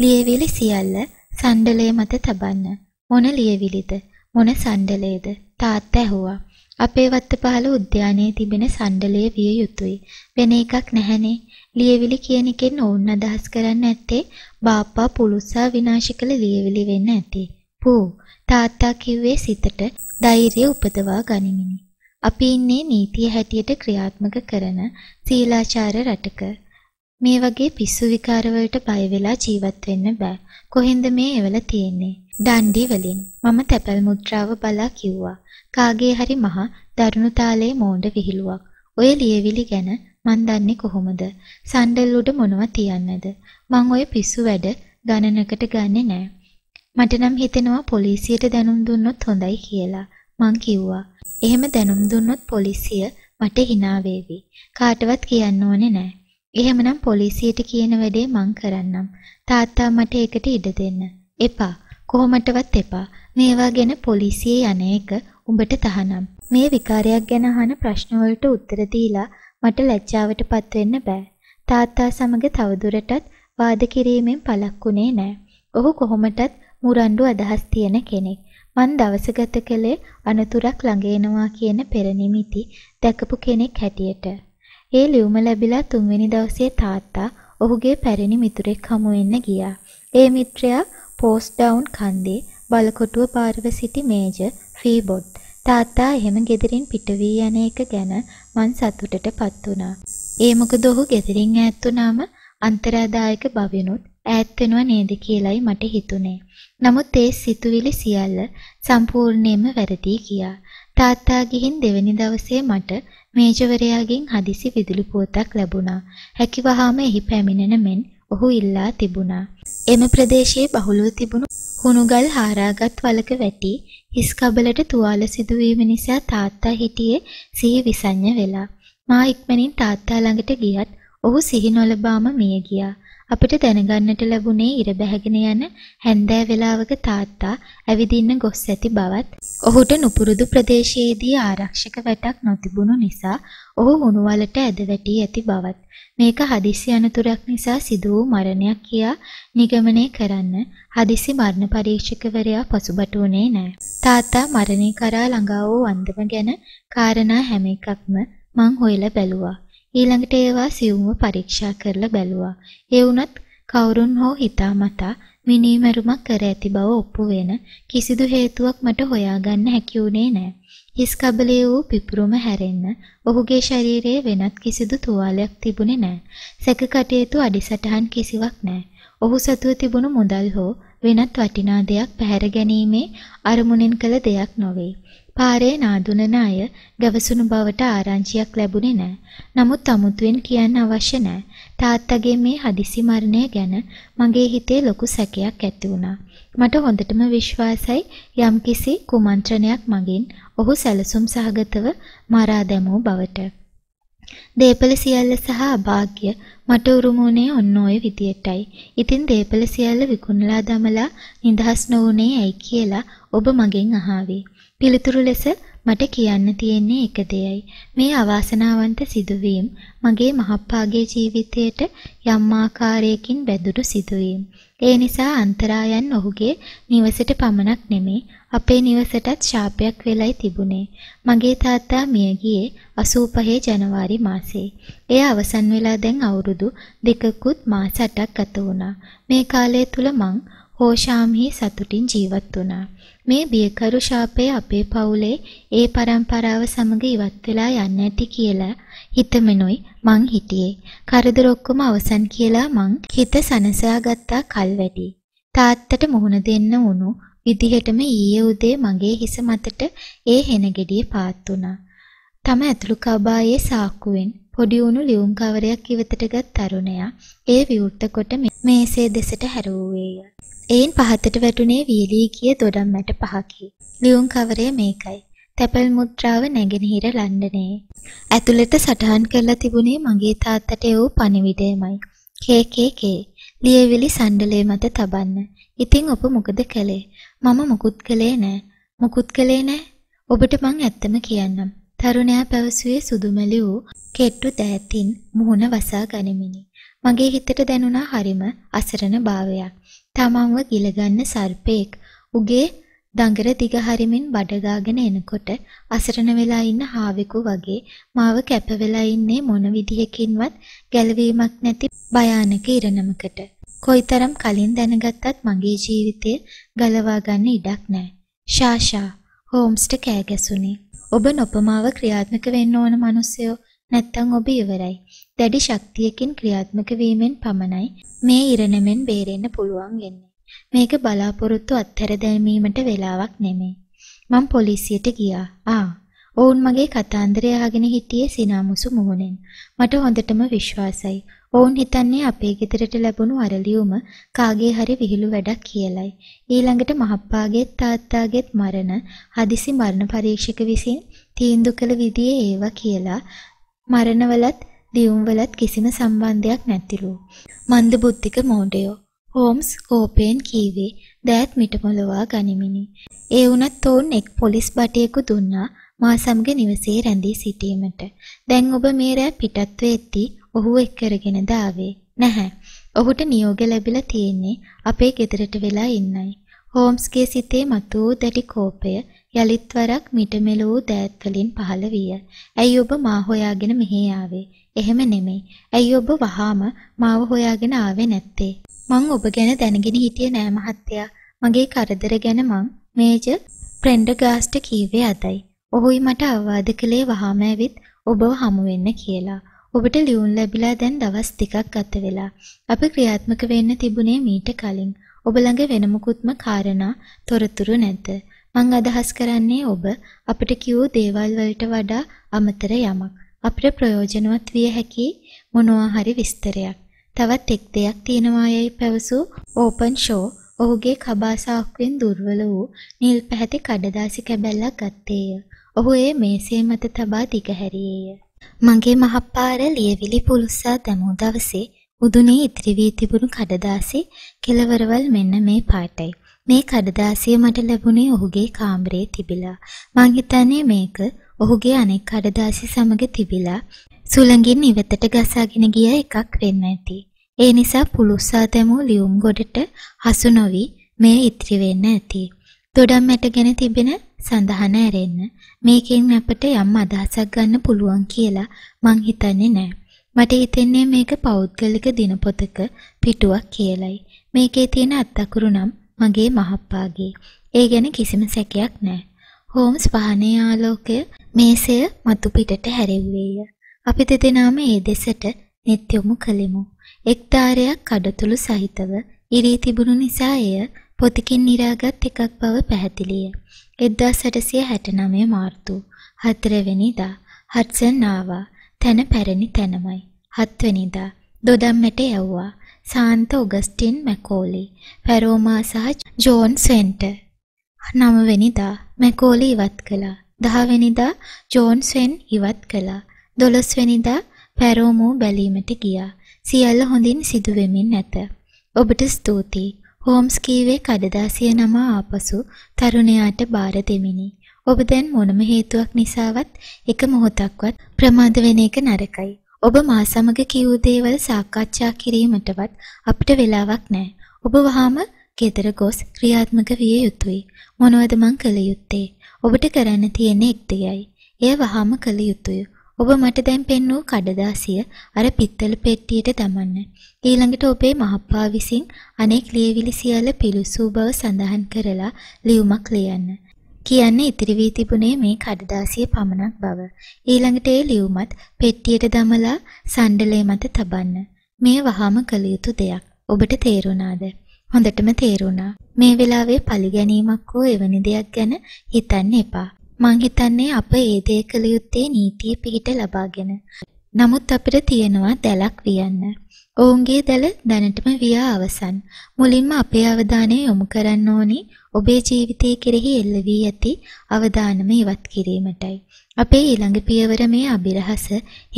Speaker 1: ලියවිලි සියල්ල සණ්ඩලය මත තබන්න. මොන ලියවිලිද? මොන සණ්ඩලයේද? තාත්තා ඇහුවා. අපේ වත්ත පහළ උද්‍යානයේ තිබෙන සණ්ඩලය විය යුතුයි. වෙන එකක් නැහනේ. ලියවිලි කියන එකෙන් ඔවුන් අදහස් කරන්න ඇත්තේ බාප්පා පුලුස්සා විනාශ කළ ලියවිලි වෙන්න ඇති. පූ තාත්තා කිව්වේ සිතට ධෛර්යය උපදවා ගනිමිනි. අපි ඉන්නේ නීතිය හැටියට ක්‍රියාත්මක කරන සීලාචාර රටක. මේ වගේ පිස්සු විකාර වලට බය වෙලා ජීවත් වෙන්න බෑ. කොහෙන්ද මේ එවල තියෙන්නේ? දණ්ඩි වලින්. මම තැපැල් මුද්‍රාව බලා කිව්වා. කාගේ හරි මහා දරුණු තාලේ මෝඩ විහිළුවක්. ඔය ලියවිලි ගැන මන් දන්නේ කොහොමද? සණ්ඩල් උඩ මොනව තියන්නද? මං ඔය පිස්සු වැඩ ගණනකට ගන්නෙ නෑ. මට නම් හිතෙනවා පොලිසියට දැනුම් දුන්නොත් හොඳයි කියලා. මං කිව්වා. එහෙම දැනුම් දුන්නොත් පොලිසිය මට hina වේවි. කාටවත් කියන්න ඕනේ නෑ. එහෙමනම් පොලිසියට කියන වැඩේ මං කරන්නම්. තාත්තා මට ඒකට ඉඩ දෙන්න. එපා. කොහොමටවත් එපා. මේවා ගැන පොලිසියේ යන එක උඹට තහනම්. මේ විකාරයක් ගැන අහන ප්‍රශ්න වලට උත්තර දීලා මට ලැජ්ජාවටපත් වෙන්න බෑ. තාත්තා සමග තවදුරටත් වාද කිරීමෙන් පළක් උනේ නෑ. ඔහු කොහොමටත් මුරණ්ඩු අදහස් තියෙන කෙනෙක්. මන් දවස ගත කළේ අනතුරක් ළඟ එනවා කියන පෙරනිමිති දැකපු කෙනෙක් හැටියට. ඒ ලියුම ලැබිලා තුන්වෙනි දවසේ තාත්තා ඔහුගේ පැරණි මිතුරෙක් හමු වෙන්න ගියා. ඒ මිත්‍රයා පෝස්ට් ඩවුන් කන්දේ බලකොටුව පාරව සිටි මේජර් ෆීබොඩ්. තාත්තා එහෙම ගෙදරින් පිට වී යන එක ගැන මං සතුටටපත් වුණා. ඒ මොකද ඔහු ගෙදරින් ඈත් වුණාම අන්තරාදායක භවිනුත් ඈත් වෙනව නේද කියලයි මට හිතුනේ. නමුත් ඒ සිතුවිලි සියල්ල සම්පූර්ණයෙන්ම වැරදි ගියා. තාත්තා ගිහින් දෙවෙනි දවසේ මට මේජවරයාගෙන් හදිසි විදුලි පුවතක් ලැබුණා. හැකිවහාම එහි පැමිණෙන මෙන් ඔහු ඉල්ලා තිබුණා. එම ප්‍රදේශයේ බහුලව තිබුණු හුණුගල් හාරාගත් වලක වැටි හිස් කබලට තුවාල සිදුවීම නිසා තාත්තා හිටියේ සිහි විසඤ්ඤ වෙලා. මා ඉක්මනින් තාත්තා ළඟට ගියත් ඔහු සිහි නොලබාම මිය ගියා. අපිට දැනගන්නට ලැබුණේ ඉර බැහැගෙන යන හැන්දෑ වේලාවක තාත්තා ඇවිදින්න ගොස් ඇති බවත් ඔහුට නුපුරුදු ප්‍රදේශයේදී ආරක්ෂක වැටක් නොතිබුණු නිසා ඔහු හුණු වලට ඇද වැටී ඇති බවත් මේක හදිසි අනතුරක් නිසා සිදු වූ මරණයක් කියා නිගමනය කරන්න හදිසි මරණ පරීක්ෂකවරයා පසුබට වුණේ නැහැ. තාත්තා මරණය කරා ළඟා වූ වන්දම ගැන කාරණා හැම එකක්ම මං හොයලා බැලුවා. ඊළඟට ඒවා සියුම්ව පරීක්ෂා කරලා බැලුවා. ඒ වුණත් කවුරුන් හෝ හිතාමතා මිනීමරුමක් කර ඇති බව ඔප්පු වෙන කිසිදු හේතුවක් මට හොයාගන්න හැකි වුණේ නැහැ. හිස් කබලේ වූ පිපුරුම හැරෙන්න ඔහුගේ ශරීරයේ වෙනත් කිසිදු තුවාලයක් තිබුණේ නැහැ. සැක කටයුතු අඩිසටහන් කිසිවක් නැහැ. ඔහු සතුව තිබුණු මුදල් හෝ වෙනත් වටිනා දෙයක් පැහැර ගැනීමේ අරමුණෙන් කළ දෙයක් නොවේ. පාරේ නාඳුනන අය ගැවසුණු බවට ආරංචියක් ලැබුණේ නෑ. නමුත් අමුතුවෙන් කියන්න අවශ්‍ය නෑ. තාත්තගේ මේ හදිසි මරණය ගැන මගේ හිතේ ලොකු සැකයක් ඇති වුණා. මට හොඳටම විශ්වාසයි යම්කිසි කුමන්ත්‍රණයක් මගින් ඔහු සැලසුම් සහගතව මරා දැමූ බවට. දේපල සියල්ල සහ අභාග්‍ය මට උරුම වුණේ ඔන්න ඔය විදියටයි. ඉතින් දේපල සියල්ල විකුණලා දමලා නිදහස් නොවුනේ ඇයි කියලා ඔබ මගෙන් අහාවේ. පිළිතුරු ලෙස මට කියන්න තියෙන්නේ එක දෙයයි. මේ අවාසනාවන්ත සිදුවීම් මගේ මහප්පාගේ ජීවිතයට යම් ආකාරයකින් බැඳුණු සිදුවීම්. ඒ නිසා අන්තරායන් ඔහුගේ නිවසට පමණක් නෙමේ අපේ නිවසටත් ශාපයක් වෙලයි තිබුණේ. මගේ තාත්තා මිය ගියේ 85 ජනවාරි මාසේ. එය අවසන් වෙලා දැන් අවුරුදු දෙකකුත් මාස 8ක් ගත වුණා. මේ කාලය තුල මං හෝෂාම්හි සතුටින් ජීවත් වුණා. මේ බියකරු ශාපය අපේ පවුලේ ඒ પરම්පරාව සමග ඉවත් වෙලා යන්න ඇති කියලා හිතමනොයි මං හිටියේ. කරදර ඔක්කොම අවසන් කියලා මං හිත සනසා ගත්තා කල්වැඩි. තාත්තට මුහුණ දෙන්න වුණු විදිහටම ඊයේ උදේ මගේ හිස මතට ඒ හෙන ගෙඩිය පාත් වුණා. තම ඇතුළු කබායේ සාක්කුවෙන් පොඩි උණු ලියුම් කවරයක් ඉවතට ගත් තරුණයා ඒ විවෘත කොට මේසේ දෙසට හැරවුවේය. එයින් පහතට වැටුනේ වියලී ගිය දොඩම්මැට පහකි. ලියුම් කවරය මේකයි. තැපල් මුද්‍රාව නැගෙනහිර ලන්ඩනයේ. ඇතුළත සටහන් කරලා තිබුණේ මගේ තාත්තට එවූ පණිවිඩයමයි. KKK ලියවිලි සණ්ඩලේ මත තබන්න. ඉතින් ඔබ මොකද කළේ? මම මොකුත් කළේ නෑ. මොකුත් කළේ නෑ. ඔබට මං ඇත්තම කියන්නම්. තරුණයා පැවසුවේ සුදුමැලි වූ කෙට්ටු දෑතින් මුහුණ වසා ගනිමිනි. මගේ හිතට දැනුණා හරිම අසරණ භාවයක්. තමන්ව ගිලගන්න සර්පෙක් උගේ දඟර දිග හරිමින් බඩගාගෙන එනකොට අසරණ වෙලා ඉන්න හාවෙකු වගේ මාව කැප වෙලා ඉන්නේ මොන විදිහකින්වත් ගැලවීමක් නැති භයානක ඉරණමකට. කොයිතරම් කලින් දැනගත්තත් මගේ ජීවිතය ගලවා ගන්න ඉඩක් නැහැ. ශාෂා හෝම්ස්ට කෑ ගැසුනේ. ඔබ නොපමාව ක්‍රියාත්මක වෙන්න ඕන මිනිසයෝ නැත්තම් ඔබ ඉවරයි. දැඩි ශක්තියකින් ක්‍රියාත්මක වීමෙන් පමණයි මේ ඉරණමෙන් බේරෙන්න පුළුවන් වෙන්නේ. මේක බලාපොරොත්තු අත්හැර දැමීමට වෙලාවක් නෙමෙයි. මම පොලිසියට ගියා. ආ, ඔවුන් මගේ කතාන්දරය අහගෙන හිටියේ සිනාමුසු මුහුණෙන්. මට හොඳටම විශ්වාසයි. ඔවුන් හිතන්නේ අපේ ගෙදරට ලැබුණු අරලියුම කාගේ හරි විහිළු වැඩක් කියලයි. ඊළඟට මහප්පාගේත් තාත්තාගේත් මරණ හදිසි මරණ පරීක්ෂක විසින් තීන්දුව කළ විදිහේ ඒවා කියලා මරණවලත් දියුම්වලත් කිසිම සම්බන්ධයක් නැතිලු. මන්දබුද්ධික මෝඩයෝ. හෝම්ස් කෝපයෙන් කීවේ දෑත් මිටමොලවා ගනිමිනි. ඒ වුණත් ඔවුන් එක් පොලිස් බටයෙකු දුන්නා මා සමග නිවසේ රැඳී සිටීමට. දැන් ඔබ මේ රෑ පිටත් වෙද්දී ඔහු එක් කරගෙන දාවේ නැහැ. ඔහුට නියෝග ලැබිලා තියෙන්නේ අපේ ගෙදරට වෙලා ඉන්නයි. හෝම්ස්ගේ සිතේ මතුවූ දැඩි කෝපය යලිත්වරක් මිට මෙලවූ දෑත් වලින් පහළ විය. ඇයි ඔබ මා හොයාගෙන මෙහි ආවේ? එහෙම නෙමෙයි. ඇයි ඔබ වහාම මාව හොයාගෙන ආවේ නැත්තේ? මං ඔබ ගැන දැනගෙන හිටියේ නෑ මහත්තයා. මගේ කරදර ගැන මං මේජර් ප්‍රෙන්ඩගාස්ට කීවේ අදයි. ඔහුයි මට අවවාද කළේ වහාම ඇවිත් ඔබව හමු වෙන්න කියලා. ඔබට ලියුම් ලැබිලා දැන් දවස් දෙකක් ගත වෙලා. අප ක්‍රියාත්මක වෙන්න තිබුණේ මීට කලින්. ඔබ ළඟ වෙන මුකුත්ම කාරණා තොරතුරු නැත. මං අදහස් කරන්නේ ඔබ අපිට කියූ දේවල් වලට වඩා අමතර යමක්. අපිට ප්‍රයෝජනවත් විය හැකි මොනවා හරි විස්තරයක්. තවත් එක් දෙයක් තියෙනවා යයි පැවසූ ඕපන් ෂෝ ඔහුගේ කබාසාක්කුවෙන් දුර්වල වූ නිල් පැහැති කඩදාසි කැබැල්ලක් ගත්තේය. ඔහු ඒ මේසේ මත තබා දිගහැරියේය. මගේ මහපාර ලියවිලි පුළුස්සා දැමූ දවසේ උදුනේ ඉතිරි වී තිබුණු කඩදාසි කෙලවරවල් මෙන්න මේ පාටයි. මේ කඩදාසිය මට ලැබුණේ ඔහුගේ කාමරේ තිබිලා. මං හිතන්නේ මේක ඔහුගේ අනෙක් කඩදාසි සමග තිබිලා සුළඟින් ඉවතට ගසාගෙන ගිය එකක් වෙන්න ඇති. ඒ නිසා පුලුස්සා දැමූ ලියුම් ගොඩට හසු නොවි මේ ඉතිරි වෙන්න ඇති. දොඩම් ගැන තිබෙන සඳහන ඇරෙන්න මේකෙන් අපට යම් අදහසක් ගන්න පුළුවන් කියලා මං හිතන්නේ නැහැ. මට හිතෙන්නේ මේක පෞද්ගලික දිනපොතක පිටුවක් කියලයි. මේකේ තියෙන අත්අකුරු නම් මගේ මහප්පාගේ. ඒ ගැන කිසිම සැකයක් නැහැ. හෝම්ස් පහනේ ආලෝකය මේසය මතු පිටට හැරෙව්වේය. අපි දෙදෙනාම ඒ දෙසට නෙත් යොමු කළෙමු. එක් තාරයක් අඩතුළු සහිතව ඉරී තිබුණු නිසා එය පොතකින් නිරාගත් එකක් බව පැහැදිලිය. 1869 මාර්තු 4 වෙනිදා හට්සන් ආවා. තැන පැරණි තැනමයි. හත්වැනිදා දොදම්මට යවුවා. සාන්ත ඔගස්ටින් මැකෝලි, පැරෝමා සහ ජෝන් ස්වෙන්ටර්. නවවෙනිදා මැකෝලි ඉවත් කළා. දහවෙනිදා ජෝන් ස්වෙන් ඉවත් කළා. දොළොස්වෙනිදා පැරෝමෝ බැලීමට ගියා. සියල්ල හොඳින් සිදු වෙමින් ඇත. ඔබට ස්තුතියි. හෝම්ස් කීවේ කඩදාසිය නම ආපසු තරුණයාට බාර දෙමිනි. ඔබ දැන් මොනම හේතුවක් නිසාවත් එක මොහොතක්වත් ප්‍රමාද වෙන එක නරකයි. ඔබ මා සමග කියූ දේවල් සාකච්ඡා කිරීමටවත් අපිට වෙලාවක් නැහැ. ඔබ වහාම ගෙදර ගොස් ක්‍රියාත්මක විය යුතුයි. මොනවද මං කළ යුත්තේ? ඔබට කරන්න තියෙන එක් දෙයයි. එය වහාම කළ යුතුය. ඔබ මට දැන් පෙන්වූ කඩදාසිය අර පිත්තල පෙට්ටියට දමන්න. ඊළඟට ඔබේ මහප්පා විසින් අනෙක් ලියවිලි සියල්ල පිළිසූ බව සඳහන් කරලා ලියුමක් ලියන්න. කියන්න ඉතිරි වී තිබුණේ මේ කඩදාසිය පමණක් බව. ඊළඟට ඒ ලියුමත් පෙට්ටියට දමලා සණ්ඩලේ මත තබන්න. මේ වහාම කළ යුතු දෙයක්. ඔබට තේරුණාද? හොඳටම තේරුණා. මේ වෙලාවේ පරිගැනීමක් හෝ එවැනි දෙයක් ගැන හිතන්න එපා. මං හිතන්නේ අප ඒ දේ කළ යුත්තේ නීතිය පිහිට ලබාගෙන. නමුත් අපිට තියෙනවා දැලක් වියන්න. ඔවුන්ගේ දැල දැනටම වියා අවසන්. මුලින්ම අපේ අවධානය යොමු කරන්න ඕනි ඔබේ ජීවිතය කෙරෙහි එල්ල වී ඇති අවදානම ඉවත් කිරීමටයි. අපේ ඊළඟ පියවර මේ අභිරහස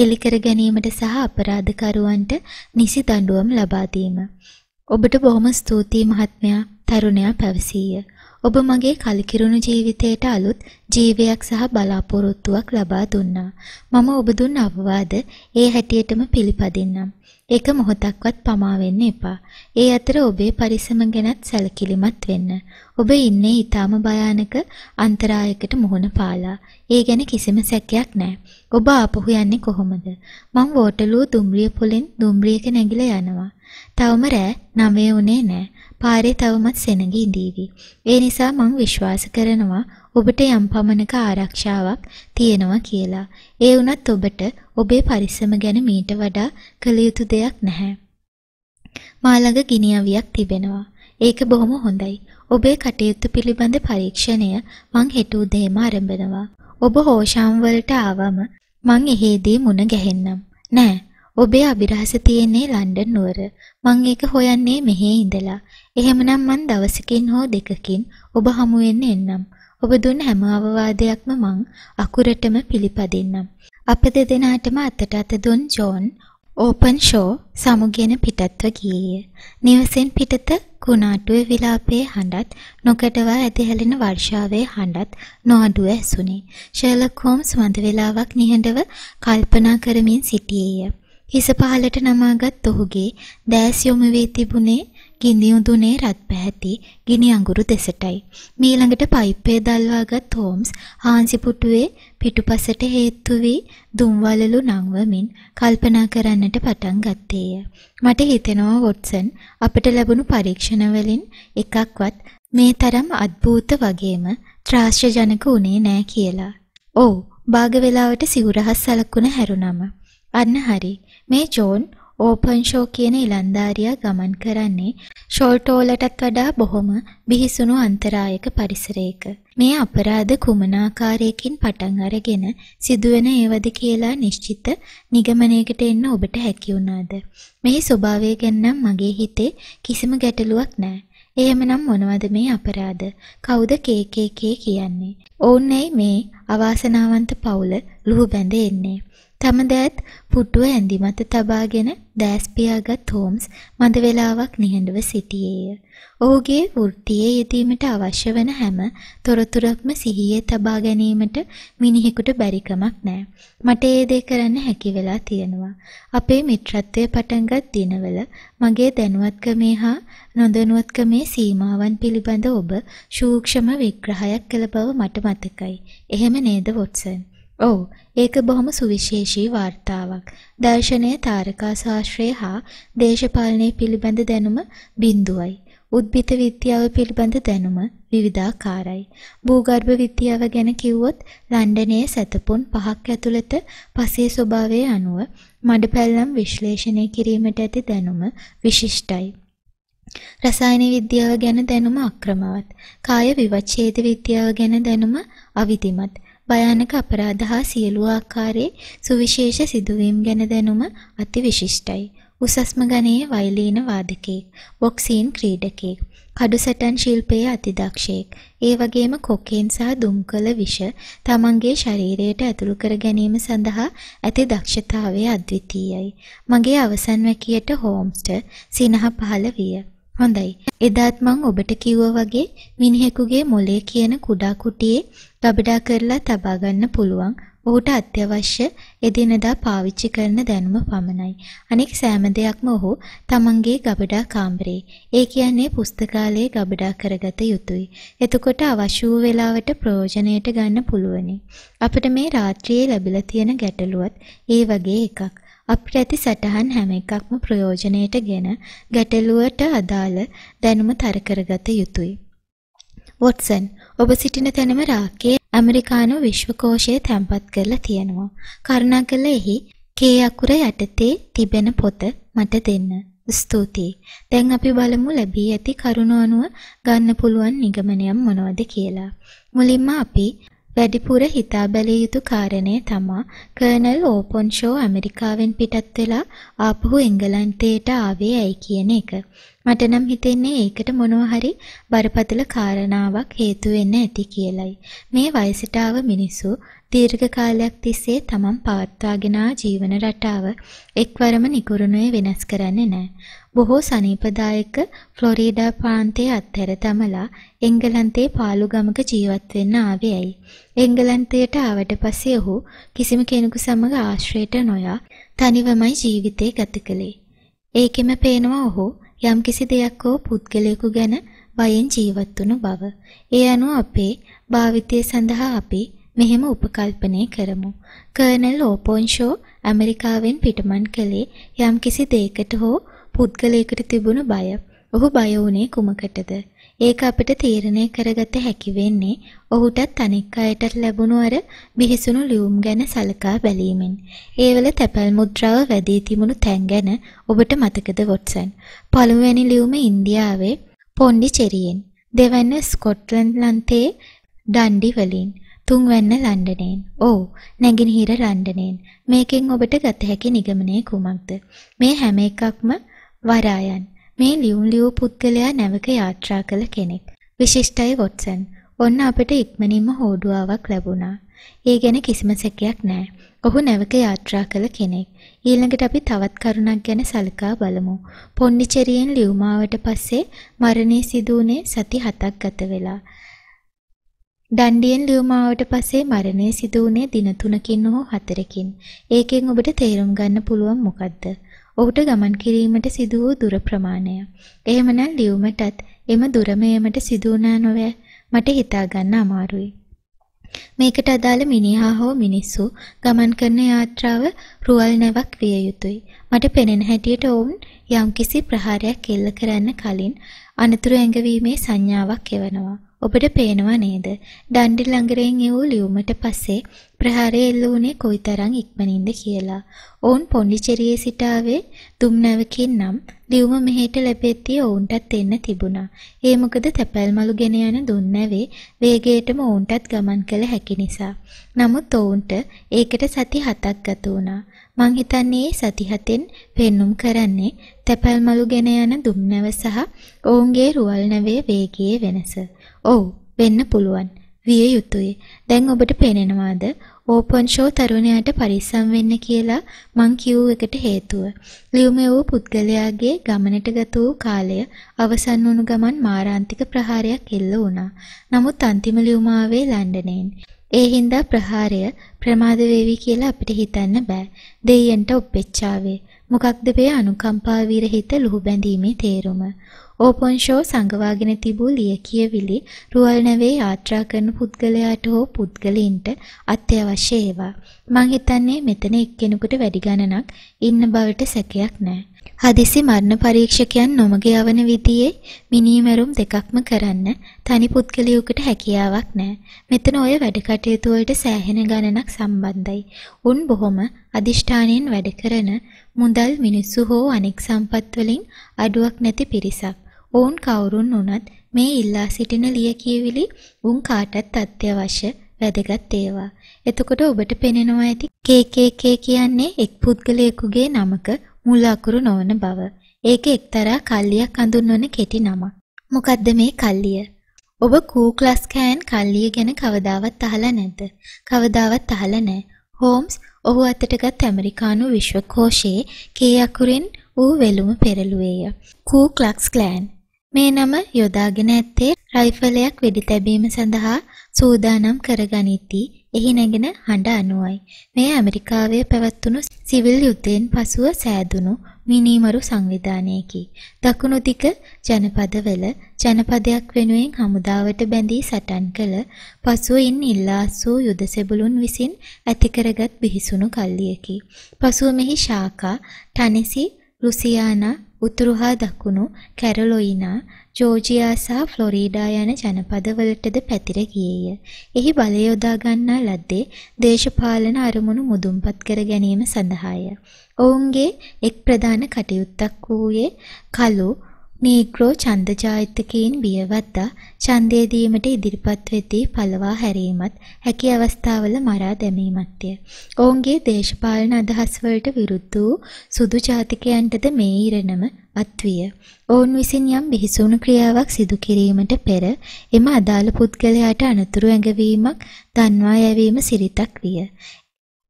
Speaker 1: හෙලිකර ගැනීමට සහ අපරාධකරුවන්ට නිසි දඬුවම් ලබා දීම. ඔබට බොහොම ස්තුතියි මහත්මයා, තරුණයා පැවසීය. ඔබ මගේ කලකිරුණු ජීවිතයට අලුත් ජීවයක් සහ බලාපොරොත්තුවක් ලබා දුන්නා. මම ඔබ දුන් අවවාද ඒ හැටියටම පිළිපදින්නම්. ඒක මොහොතක්වත් පමා වෙන්න එපා. ඒ අතර ඔබේ පරිසම ගැනත් සැලකිලිමත් වෙන්න. ඔබ ඉන්නේ ඊටාම භයානක අන්තරායකට මුහුණ පාලා. ඒ ගැන කිසිම සැකයක් නැහැ. ඔබ ආපහු යන්නේ කොහොමද? මං වෝටලුව දුම්රිය පොලෙන් දුම්රියක නැගිලා යනවා. තවම රෑ 9 උනේ නැහැ. පාරේ තවමත් සෙනඟ ඉඳීවි. ඒ නිසා මං විශ්වාස කරනවා ඔබට යම් පමණක ආරක්ෂාවක් තියෙනවා කියලා. ඒ වුණත් ඔබට ඔබේ පරිස්සම ගැන මීට වඩා කළ යුතු දෙයක් නැහැ. මා ළඟ ගිනි අවියක් තිබෙනවා. ඒක බොහොම හොඳයි. ඔබේ කටයුතු පිළිබඳ පරීක්ෂණය මං හෙට උදේම ආරම්භනවා. ඔබ හෝෂාම් වලට ආවම මං එහිදී මුණ ගැහෙන්නම්. නෑ, ඔබේ අභිරහස තියෙන්නේ ලන්ඩන් නුවර. මං ඒක හොයන්නේ මෙහේ ඉඳලා. එහෙමනම් මං දවසකින් හෝ දෙකකින් ඔබ හමු වෙන්න එන්නම්. ඔබ දුන්න හැම අවවාදයක්ම මං අකුරටම පිළිපදින්නම්. අප දෙදෙනාටම අතට අත දුන් ජෝන් ඕපන් ෂෝ සමුගෙන පිටත්ව ගියේය. නිවසෙන් පිටත කුණාටුවේ විලාපයේ හඬත් නොකඩවා ඇදහැලෙන වර්ෂාවේ හඬත් නොඅඩුව ඇසුණි. ෂර්ලොක් හෝම්ස් වඳ වේලාවක් නිහඬව කල්පනා කරමින් සිටියේය. හිස පහලට නමාගත් ඔහුගේ දෑස් යොමු වී තිබුණේ ගිනි උඳුනේ රත් පැහැති ගිනි අඟුරු දෙසටයි. මීළඟට පයිප්පේ දල්වාගත් හෝම්ස් හාන්සි පුටුවේ පිටුපසට හේතු වී දුම්වලලු නංවමින් කල්පනා කරන්නට පටන් ගත්තේය. මට හිතෙනවා වොට්සන් අපට ලැබුණු පරීක්ෂණවලින් එකක්වත් මේ තරම් අද්භූත වගේම ත්‍රාශ්‍රජනක උනේ නෑ කියලා. ඔව්, භාග වේලාවට සිවුරහස් සලකුණ හැරුණම අන්න හරි. මේ ජෝන් ඕපන් ෂෝ කියන ඉලන්දාරියා ගමන් කරන්නේ ෂෝල්ටෝලටත් වඩා බොහොම බිහිසුණු අන්තරායක පරිසරයක. මේ අපරාධ කුමනාකාරයකින් පටන් අරගෙන සිදුවෙන ඒවද කියලා නිශ්චිත නිගමනයකට එන්න ඔබට හැකි වුණාද? මෙහි ස්වභාවය ගැන නම් මගේ හිතේ කිසිම ගැටලුවක් නැහැ. එහෙමනම් මොනවද මේ අපරාධ? කවුද KKK කියන්නේ? ඔවුන් ඇයි මේ අවාසනාවන්ත පවුල ලුහුබැඳ එන්නේ? තම දෑත් පුටුව ඇඳි මත තබාගෙන දැස් පියාගත් හෝම්ස් මද වේලාවක් නිහඬව සිටියේය. ඔහුගේ වෘත්තියේ යෙදීමට අවශ්‍ය වන හැම තොරතුරක්ම සිහියේ තබා ගැනීමට මිනිහෙකුට බැරි කමක් නැහැ. මට ඒ දේ කරන්න හැකි වෙලා තියෙනවා. අපේ මිත්‍රත්වයේ පටන්ගත් දිනවල මගේ දැනුවත්කමේ හා නොදැනුවත්කමේ සීමාවන් පිළිබඳ ඔබ සූක්ෂම විග්‍රහයක් කළ බව මට මතකයි. එහෙම නේද වොට්සන්? ඔව් ඒක බොහොම සුවිශේෂී වාර්තාවක්. දර්ශනය තාරකා ශාස්ත්‍රය හා දේශපාලනය පිළිබඳ දැනුම බිඳුවයි. උද්භිත විද්‍යාව පිළිබඳ දැනුම විවිධාකාරයි. භූගර්භ විද්‍යාව ගැන කිව්වොත් ලන්ඩනයේ සැතපුම් පහක් ඇතුළත පසේ ස්වභාවය අනුව මඩපැල්ලම් විශ්ලේෂණය කිරීමට ඇති දැනුම විශිෂ්ටයි. රසායන විද්‍යාව ගැන දැනුම අක්‍රමවත්. කාය විවච්ඡේද විද්‍යාව ගැන දැනුම අවිධිමත්. භයානක අපරාධ හා සියලු ආකාරයේ සුවිශේෂ සිදුවීම් ගැන දැනුම අතිවිශිෂ්ටයි. උසස්ම ගණයේ වයලීන වාදකයෙක්, බොක්සින් ක්‍රීඩකයෙක්, කඩුසටන් ශිල්පයේ අතිදක්ෂයෙක්, ඒ වගේම කොකේන් සහ දුම්කල විෂ තමන්ගේ ශරීරයට ඇතුළු කර ගැනීම සඳහා ඇති දක්ෂතාවය අද්විතීයයි. මගේ අවසන් වැකියට හෝම්ස්ට සිනහ පහළ විය. හොඳයි. එදාත් මං ඔබට කිව්වා වගේ මිනිහෙකුගේ මොලේ කියන කුඩා කුටියේ ගබඩා කරලා තබා ගන්න පුළුවන්. ඔහුට අත්‍යවශ්‍ය එදිනදා පාවිච්චි කරන දැනුම පමණයි. අනෙක් සෑම දෙයක්ම ඔහු තමන්ගේ ගබඩා කාමරේ. ඒ කියන්නේ පුස්තකාලයේ ගබඩා කරගත යුතුයි. එතකොට අවශ්‍ය වූ වේලාවට ප්‍රයෝජනයට ගන්න පුළුවනි. අපිට මේ රාත්‍රියේ ලැබිලා තියෙන ගැටලුවත් ඒ වගේ එකක්. අපිට ඇති සටහන් හැම එකක්ම ප්‍රයෝජනයට ගෙන ගැටලුවට අදාළ දැනුම තර කරගත යුතුයි. වොට්සන් ඔබ සිටින තැනම රාකේ ඇමරිකානු විශ්වකෝෂය තැන්පත් කරලා තියෙනවා. කරුණාකරලා එහි කේ අකුර යටතේ තිබෙන පොත මට දෙන්න. ස්තුතියි. දැන් අපි බලමු ලැබී ඇති කරුණ ගන්න පුළුවන් නිගමනයම් මොනවද කියලා. මුලින්ම අපි වැඩිපුර හිතා බැලිය යුතු කාරණය තමා කර්නල් ඕපොන්ෂෝ ඇමරිකාවෙන් පිටත් වෙලා ආපහු එංගලන්තයට ආවේ ඇයි කියන එක. මට නම් හිතෙන්නේ ඒකට මොනවා හරි බරපතල කාරණාවක් හේතු වෙන්න ඇති කියලයි. මේ වයසට ආව මිනිස්සු දීර්ඝ කාලයක් තිස්සේ තමන් පවත්වාගෙන ආ ජීවන රටාව එක්වරම නිකුරුණේ වෙනස් කරන්නේ නැහැ. බොහෝ සනීපදායක ෆ්ලොරීඩා ප්‍රාන්තයේ අත්හැර තමලා එංගලන්තයේ පාලු ගමක ජීවත් වෙන්න ආවේ ඇයි? එංගලන්තයට ආවට පස්සේ ඔහු කිසිම කෙනෙකු සමග ආශ්‍රයයට නොයා තනිවමයි ජීවිතේ ගත කළේ. ඒකෙම පේනවා ඔහු යම්කිසි දෙයක් හෝ පුද්ගලයෙකු ගැන බයෙන් ජීවත් වුණු බව. ඒ අනුව අපේ භාවිතය සඳහා අපි මෙහෙම උපකල්පනය කරමු. කර්නල් ඕපොන්ෂෝ ඇමරිකාවෙන් පිටමන් කළේ යම්කිසි දෙයකට හෝ පුද්ගලයෙකුට තිබුණු බය. ඔහු බය වුණේ කුමකටද? ඒක අපිට තීරණය කරගත හැකි වෙන්නේ ඔහුටත් අනෙක් අයටත් ලැබුණු අර බිහිසුණු ලියුම් ගැන සලකා බැලීමෙන්. ඒවල තැපැල් මුද්‍රාව වැදී තිබුණු තැන් ගැන ඔබට මතකද වොට්සන්? පළමුවැනි ලියුම ඉන්දියාවේ පොන්ඩිචෙරියෙන්, දෙවැන්න ස්කොට්ලන්තයේ ඩන්ඩි වලින්, තුන්වැන්න ලන්ඩනයෙන්. ඔව්, නැගිනහිර ලන්ඩනයෙන්. මේකෙන් ඔබට ගත හැකි නිගමනය කුමක්ද? මේ හැම එකක්ම වරායන් මේ ලියුම් ලියූ පුද්ගලයා නැවක යාත්‍රා කළ කෙනෙක්. විශිෂ්ටයි වොට්සන්. ඔන්න අපට ඉක්මනින්ම හෝඩුවාවක් ලැබුණා. ඒ ගැන කිසිම සැකයක් නැහැ. ඔහු නැවක යාත්‍රා කළ කෙනෙක්. ඊළඟට අපි තවත් කරුණක් ගැන සලකා බලමු. පොන්ඩිචෙරියෙන් ලියුමාවට පස්සේ මරණය සිදු වුණේ සති 7ක් ගත වෙලා. දණ්ඩියෙන් ලියුමාවට පස්සේ මරණය සිදු වුණේ දින 3කින් හෝ 4කින්. ඒකෙන් ඔබට තේරුම් ගන්න පුළුවන් මොකද්ද? ඔහුට ගමන් කිරීමට සිදු වූ දුර ප්‍රමාණය. එහෙමනම් ලියුමටත් එම දුරමයමට සිදු වුණා නොවේ මට හිතා ගන්න අමාරුයි. මේකට අදාළ මිනිහා හෝ මිනිස්සු ගමන් කරන යාත්‍රාව රුවල් නැවක් විය යුතුයි. මට පෙනෙන හැටියට ඔවුන් යම්කිසි ප්‍රහාරයක් එල්ල කරන්න කලින් අනතුරු ඇඟවීමේ සංඥාවක් එවනවා. ඔබට පේනවා නේද? දණ්ඩි ළඟරෙන් එවූ ලියුමට පස්සේ ප්‍රහාරය එල්ල වුණේ කොයිතරම් ඉක්මනින්ද කියලා. ඔවුන් පොන්ඩිචෙරියේ සිට ආවේ දුම්නැවකින් නම් ලියුම මෙහෙට ලැබෙද්දී ඔවුන්ටත් එන්න තිබුණා. ඒ මොකද තැපැල් මලු ගෙන යන දුම්නැවේ වේගයටම ඔවුන්ටත් ගමන් කළ හැකි නිසා. නමුත් ඔවුන්ට ඒකට සති 7ක් ගත වුණා. මං හිතන්නේ සති හතෙන් පෙන්눔 කරන්නේ තැපැල් මලු ගෙන යන දුම්නැව සහ ඔවුන්ගේ රුවල් නැවේ වේගයේ වෙනස. ඔව්, වෙන්න පුළුවන්. විය යුතුය. දැන් ඔබට පේනවාද ඕපන් ෂෝ තරුණයාට පරිස්සම් වෙන්න කියලා මං කිව් එකට හේතුව. ලියුමේ වූ පුද්ගලයාගේ ගමනට ගත වූ කාලය අවසන් වුණු ගමන් මාරාන්තික ප්‍රහාරයක් එල්ල වුණා. නමුත් අන්තිම ලියුමාවේ ලන්ඩනයෙන් ඒ හින්දා ප්‍රහාරය ප්‍රමාද වේවි කියලා අපිට හිතන්න බෑ. දෙයයන්ට ඔප්පෙච්චාවේ. මොකක්ද මේ අනුකම්පා විරහිත ලුහු බැඳීමේ තේරුම? ඕපන් ෂෝ සංගවාගෙන තිබූ ලිය කියවිලි රුවල් නැවේ යාත්‍රා කරන පුද්ගලයාට හෝ පුද්ගලයින්ට අත්‍යවශ්‍ය ඒවා. මං හිතන්නේ මෙතන එක්කෙනෙකුට වැඩි ගණනක් ඉන්න බවට සැකයක් නැහැ. හදිසි මරණ පරීක්ෂකයන් නොමග යවන විදියේ මිනීමැරුම් දෙකක්ම කරන්න තනි පුද්ගලයෙකුට හැකියාවක් නැහැ. මෙතන ඔය වැඩ කටයුතු වලට සෑහෙන ගණනක් සම්බන්ධයි. උන් බොහොම අදිෂ්ඨානයෙන් වැඩ කරන මුදල් මිනිස්සු හෝ අනෙක් සම්පත් වලින් අඩුවක් නැති පිරිසක්. ඔවුන් කවුරුන් වුණත් මේ ඉල්ලා සිටින ලියකියවිලි උන් කාටත් අත්‍යවශ්‍ය වැදගත් ඒවා. එතකොට ඔබට පෙනෙනවා ඇති KKK කියන්නේ එක් පුද්ගලයෙකුගේ නමක මුල් අකුරු නොවන බව. ඒක එක්තරා කල්ලියක් හඳුන්වන කෙටි නමක්. මොකද්ද මේ කල්ලිය? ඔබ කූ ක්ලස් කෑන් කල්ලිය ගැන කවදාවත් අහලා නැද්ද? කවදාවත් අහලා නැහැ. හෝම්ස් ඔහු අතටගත් ඇමරිකානු විශ්වකෝෂයේ කේ අකුරින් ඌ වෙලුම පෙරළුවේය. කූ ක්ලක්ස් ක්ලෑන්. මේ නම යොදාගෙන ඇත්තේ රයිෆලයක් වෙඩි තැබීම සඳහා සූදානම් කරගනිද්දී එහි නැගෙන හඬ අනුවයි. මෙය ඇමරිකාවේ පැවැත්වුණු සිවිල් යුද්ධයෙන් පසුව සෑදුණු මිනීමරු සංවිධානයකි. දකුණු දිග ජනපදවල ජනපදයක් වෙනුවෙන් හමුදාවට බැඳී සටන් කළ පසුවින් ඉල්ලාසූ යුදසෙබළුන් විසින් ඇතිකරගත් බිහිසුණු කල්ලියකි. පසුව මෙහි ශාකා, ටනෙසි, රුසියානා, උතුරු හා දකුණු කැරොලොයිනා, ජෝජියා සහ ෆ්ලොරීඩා යන ජනපදවලටද පැතිර ගියේය. එහි බලය යොදා ගන්නා ලද්දේ දේශපාලන අරමුණු මුදුන්පත් කර ගැනීම සඳහාය. ඔවුන්ගේ එක් ප්‍රධාන කටයුත්තක් වූයේ කළු නීග්‍රෝ ඡන්දජායතකයන් බියවත්තා ඡන්දය දීමට ඉදිරිපත් වෙති පළවා හැරීමත් හැකි අවස්ථාවල මරා දැමීමත්ය. ඔවුන්ගේ දේශපාලන අදහස් වලට විරුද්ධ වූ සුදු ජාතිකයන්ටද මේ ඉරණම අත්විය. ඔවුන් විසින් යම් බිහිසුණු ක්‍රියාවක් සිදු කිරීමට පෙර එම අදාළ පුද්ගලයාට අනතුරු ඇඟවීමක් දන්වා යැවීම සිරිතක් විය.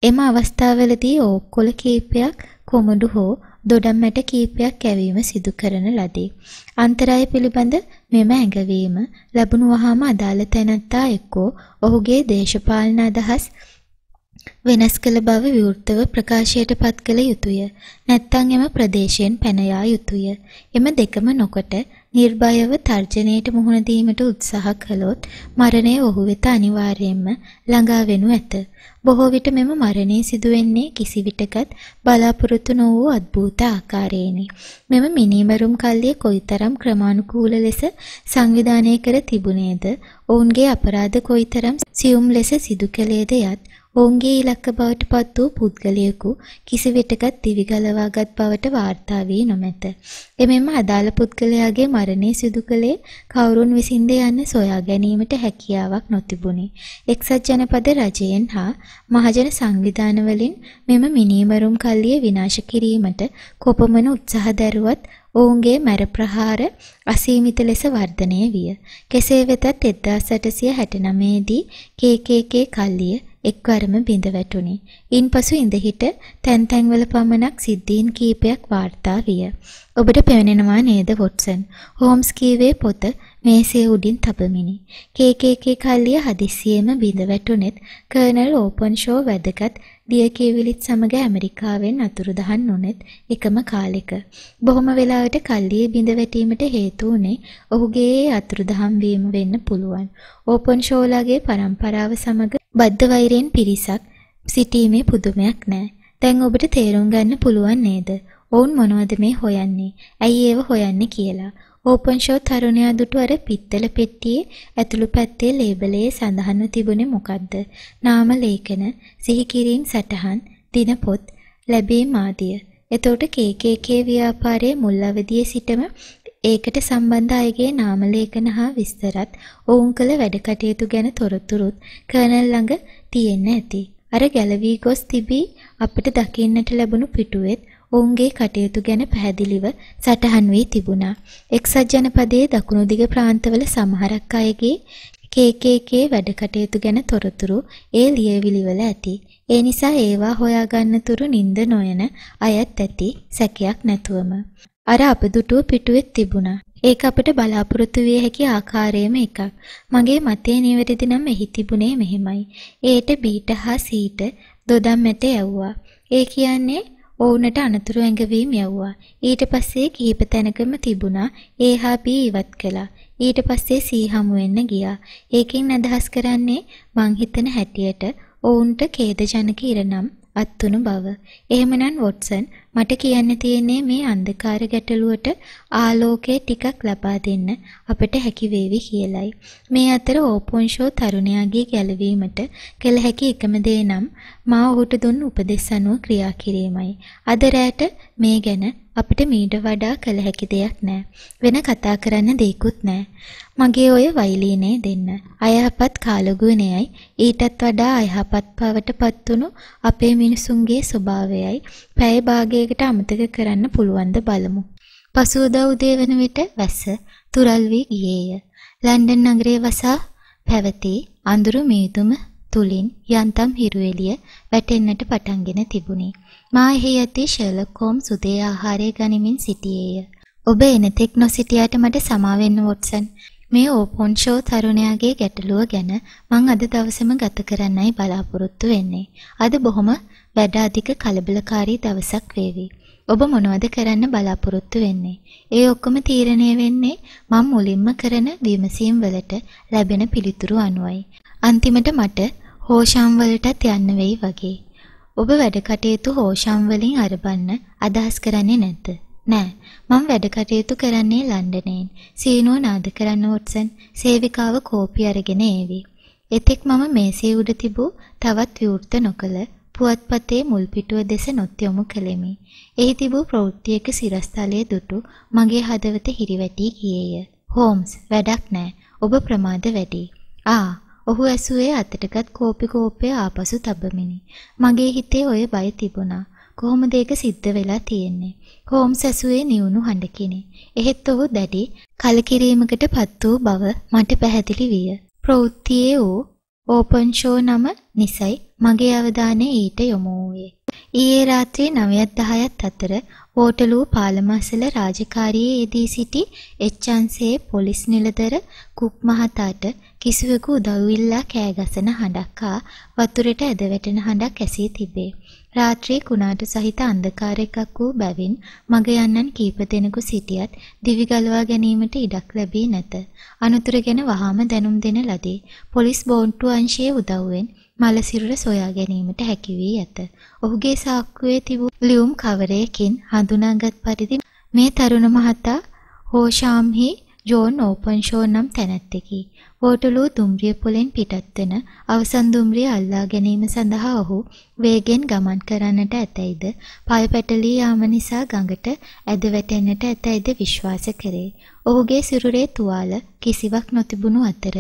Speaker 1: එම අවස්ථාවලදී ඕක්කොල කීපයක් කොමුඩු හෝ දොඩම්මැට කීපයක් කැවීම සිදු කරන ලදී. අන්තරාය පිළිබඳ මෙම ඇඟවීම ලැබුණු වහාම අදාළ තැනැත්තා එක්කෝ ඔහුගේ දේශපාලන අදහස් වෙනස් කළ බව විවෘතව ප්‍රකාශයට පත් කළ යුතුය. නැත්තං එම ප්‍රදේශයෙන් පැනයා යුතුය. එම දෙකම නොකොට නිර්භයව තර්ජනයට මුහුණ දීමට උත්සාහ කළොත් මරණය ඔහු වෙත අනිවාර්යයෙන්ම ළඟා වෙනු ඇත. බොහෝ විට මෙම මරණය සිදුවෙන්නේ කිසිවිටකත් බලාපොරොත්තු නො වූ අద్භූත ආකාරයෙනි. මෙම මිනීමරුම් කල්ලිය කොයිතරම් ක්‍රමානුකූල ලෙස සංවිධානය කර තිබුණේද, ඔවුන්ගේ අපරාධ කොයිතරම් සියුම් ලෙස සිදු කළේද යත් ඔවුන්ගේ ඉලක්ක බවට පත් වූ පුද්ගලයෙකු කිසිවිටකත් දිවිගලවාගත් බවට වාර්තා වී නොමැත. එමෙන්ම අදාළ පුද්ගලයාගේ මරණය සිදු කළේ කවුරුන් විසින්ද යන්න සොයා ගැනීමට හැකියාවක් නොතිබුණි. එක්සත් ජනපද රජයෙන් හා මහජන සංවිධානවලින් මෙම මිනීමරුම් කල්ලිය විනාශ කිරීමට කොපමණ උත්සාහ දැරුවත් ඔවුන්ගේ මැර ප්‍රහාර අසීමිත ලෙස වර්ධනය විය. කෙසේ වෙතත් 1869 දී KKK කල්ලිය එක්වරම බිඳ වැටුනි. ඉන්පසු ඉඳහිට තැන් තැන්වල පමණක් සිද්ධීන් කීපයක් වාර්තා විය. ඔබට පැවැනෙනවා නේද වොට්සන්? හෝම්ස් කීවේ පොත මේසේ උඩින් තබමිනි. කේකේකේ කල්ලිය හදිස්සියෙම බිඳ වැටුනෙත් කර්නල් ඕපන්ෂෝ වැදගත් දියකේවිලිත් සමග ඇමරිකාවෙන් අතුරුදහන් නොනෙත් එකම කාලෙක. බොහොම වෙලාවට කල්ලියේ බිඳ වැටීමට හේතු වුණේ ඔහුගේ අතුරුදහන් වීම වෙන්න පුළුවන්. ඕපන් ෂෝලාගේ પરම්පරාව සමග බද්ධ වෛරයෙන් පිරිසක් සිටීමේ පුදුමයක් නෑ. දැන් ඔබට තේරුම් ගන්න පුළුවන් නේද? ඔවුන් මොනවද මේ හොයන්නේ? ඇයි ඒව හොයන්නේ කියලා. ඕපන් ෂෝ තරුණයා දුටු අර පිත්තල පෙට්ටියේ ඇතුළු පැත්තේ ලේබලයේ සඳහන්ව තිබුණේ මොකද්ද? නාම ලේඛන, සිහි කිරීම් සටහන්, දිනපොත්, ලැබීම් ආදිය. එතකොට KKK ව්‍යාපාරයේ මුල් අවදියේ සිටම ඒකට සම්බන්ධ අයගේ නාම ලේඛන හා විස්තරත් ඔවුන් කළ වැඩ කටයුතු ගැන තොරතුරුත් කර්නල් ළඟ තියෙන්න ඇති. අර ගැලවී ගොස් තිබී අපට දකින්නට ලැබුණු පිටුවෙත් ඔවුන්ගේ කටයුතු ගැන පැහැදිලිව සටහන් වී තිබුණා. එක්සත් ජනපදයේ දකුණු දිග ප්‍රාන්තවල සමහරක් අයගේ KKK වැඩ කටයුතු ගැන තොරතුරු ඒ ලියවිලිවල ඇති. ඒ නිසා ඒවා හොයාගන්න තුරු නිින්ද නොයන අයත් ඇති සැකයක් නැතුවම. අර අපදුටුව පිටුවෙත් තිබුණා. ඒක අපට බලාපොරොත්තු විය හැකි ආකාරයේම එකක්. මගේ මතේ නිවැරදි නම් එහි තිබුණේ මෙහෙමයි. ඒට බීට හා සීට දොඩම් මැට යවුවා. ඒ කියන්නේ ඔවුනට අනතුරු ඇඟවීම් යව්වා. ඊට පස්සේ කීප තැනකම තිබුණා. ඒහා බී ඉවත් කළා. ඊට පස්සේ සී හමු වෙන්න ගියා. ඒකෙන් අදහස් කරන්නේ මං හිතන හැටියට ඔවුන්ට ඛේදජනක ඉරණම් අත්තුණු බව. එහෙමනම් වොට්සන් මට කියන්න තියෙන්නේ මේ අන්ධකාර ගැටලුවට ආලෝකය ටිකක් ලබා දෙන්න අපට හැකි වේවි කියලයි. මේ අතර ඕපොන්ෂෝ තරුණයාගේ ගැළවීමට කළ හැකි එකම දේ නම් මා ඔහුට දුන් උපදෙස් අනුව ක්‍රියා කිරීමයි. අද රැට මේ ගැන අපිට මීට වඩා කළ හැකි දෙයක් නෑ. වෙන කතා කරන්න දෙයක්වත් නෑ. මගේ ඔය වයිලීනේ දෙන්න. අයහපත් කාලගුණයයි ඊටත් වඩා අයහපත් බවට පත්තුණු අපේ මිනිසුන්ගේ ස්වභාවයයි පැය භාගයකට අමතක කරන්න පුළුවන් බලමු. පසුවදා උදේ වන විට වැස්ස තුරල් වී ගියේය. ලන්ඩන් නගරයේ වසා පැවති අඳුරු මීදුම තුලින් යන්තම් හිරුවෙලිය වැටෙන්නට පටන්ගෙන තිබුණි. මා එහි ඇති ෂර්ලොක් හෝම්ස් උදේ ආහාරය ගනිමින් සිටියේය. ඔබ එනතෙක් නොසිටියට මට සමාවෙන්න වොට්සන්. මේ ඕපන් ෂෝ තරුණයාගේ ගැටලුව ගැන මං අද දවසම ගත කරන්නයි බලාපොරොත්තු වෙන්නේ. අද බොහොම වැඩ අධික කලබලකාරී දවසක් වේවි. ඔබ මොනවද කරන්න බලාපොරොත්තු වෙන්නේ? ඒ ඔක්කොම තීරණය වෙන්නේ මම මුලින්ම කරන විමසීම් වලට ලැබෙන පිළිතුරු අනුවයි. අන්තිමට මට හෝෂම් වලටත් යන්න වෙයි වගේ. ඔබ වැඩ කටයුතු හෝෂම් වලින් අරබන්න අදහස් කරන්නේ නැද්ද? නෑ. මම වැඩ කටයුතු කරන්නේ ලන්ඩනයෙන්. සීනුව නාද කරන්න වොට්සන් සේවිකාව කෝපි අරගෙන ඒවි. එතෙක් මම මේසේ උඩ තිබූ තවත් විවෘත නොකළ පුවත්පතේ මුල් පිටුව දෙස නොත් යොමු කළෙමි. එහි තිබූ ප්‍රවෘත්තියක සිරස්තලයේ දුටු මගේ හදවත හිරිවැටි ගියේය. හෝම්ස් වැඩක් නෑ. ඔබ ප්‍රමාද වැඩි. ආ ඔහු ඇසුවේ අතටගත් කෝපි කෝපය ආපසු තබමිනි. මගේ හිතේ ඔය බය තිබුණා. කොහොමද ඒක සිද්ධ වෙලා තියෙන්නේ? හෝම්ස් ඇසුවේ නියුණු හඬකිනි. එහෙත් ඔහු දැඩි කලකිරීමකට පත් වූ බව මට පැහැදිලි විය. ප්‍රවෘත්තියේ වූ ඕපන් ෂෝ නම නිසයි මගේ අවධානය ඊට යොමු වූයේ. ඊයේ රාත්‍රී 9ත් 10ත් අතර වෝටලූ පාලමසල රාජකාරියේ යෙදී සිටි එච්.අන්සේ පොලිස් නිලධර කුක් මහතාට කිසිවෙකු උදව්විල්ලා කෑගසන හඬක් හා වතුරට ඇද වැටෙන හඬක් ඇසී තිබේ. රාත්‍රී කුණාටු සහිත අන්ධකාරයක් වූ බැවින් මග යන්නන් කීප දෙනෙකු සිටියත් දිවි ගලවා ගැනීමට ඉඩක් ලැබී නැත. අනතුරු ගැන වහාම දැනුම් දෙන ලදී. පොලිස් බෝන්ට්ටු අංශයේ උදව්වෙන් මලසිරුර සොයා ගැනීමට හැකි වී ඇත. ඔහුගේ සාක්කුවේ තිබූ ලියුම් කවරයකින් හඳුනාගත් පරිදි මේ තරුණ මහතා හෝෂාම්හි ජෝන් ඕපන්ෂෝ නම් තැනැත්තෙකි. වෝටලූ දුම්රිය පොලෙන් පිටත් වෙන අවසන් දුම්රිය අල්ලා ගැනීම සඳහා ඔහු වේගෙන් ගමන් කරන්නට ඇතැයිද පය පැටලී යාම නිසා ගඟට ඇද වැටෙන්නට ඇතැයිද විශ්වාස කරේ. ඔහුගේ සිරුරේ තුවාල කිසිවක් නොතිබුණු අතර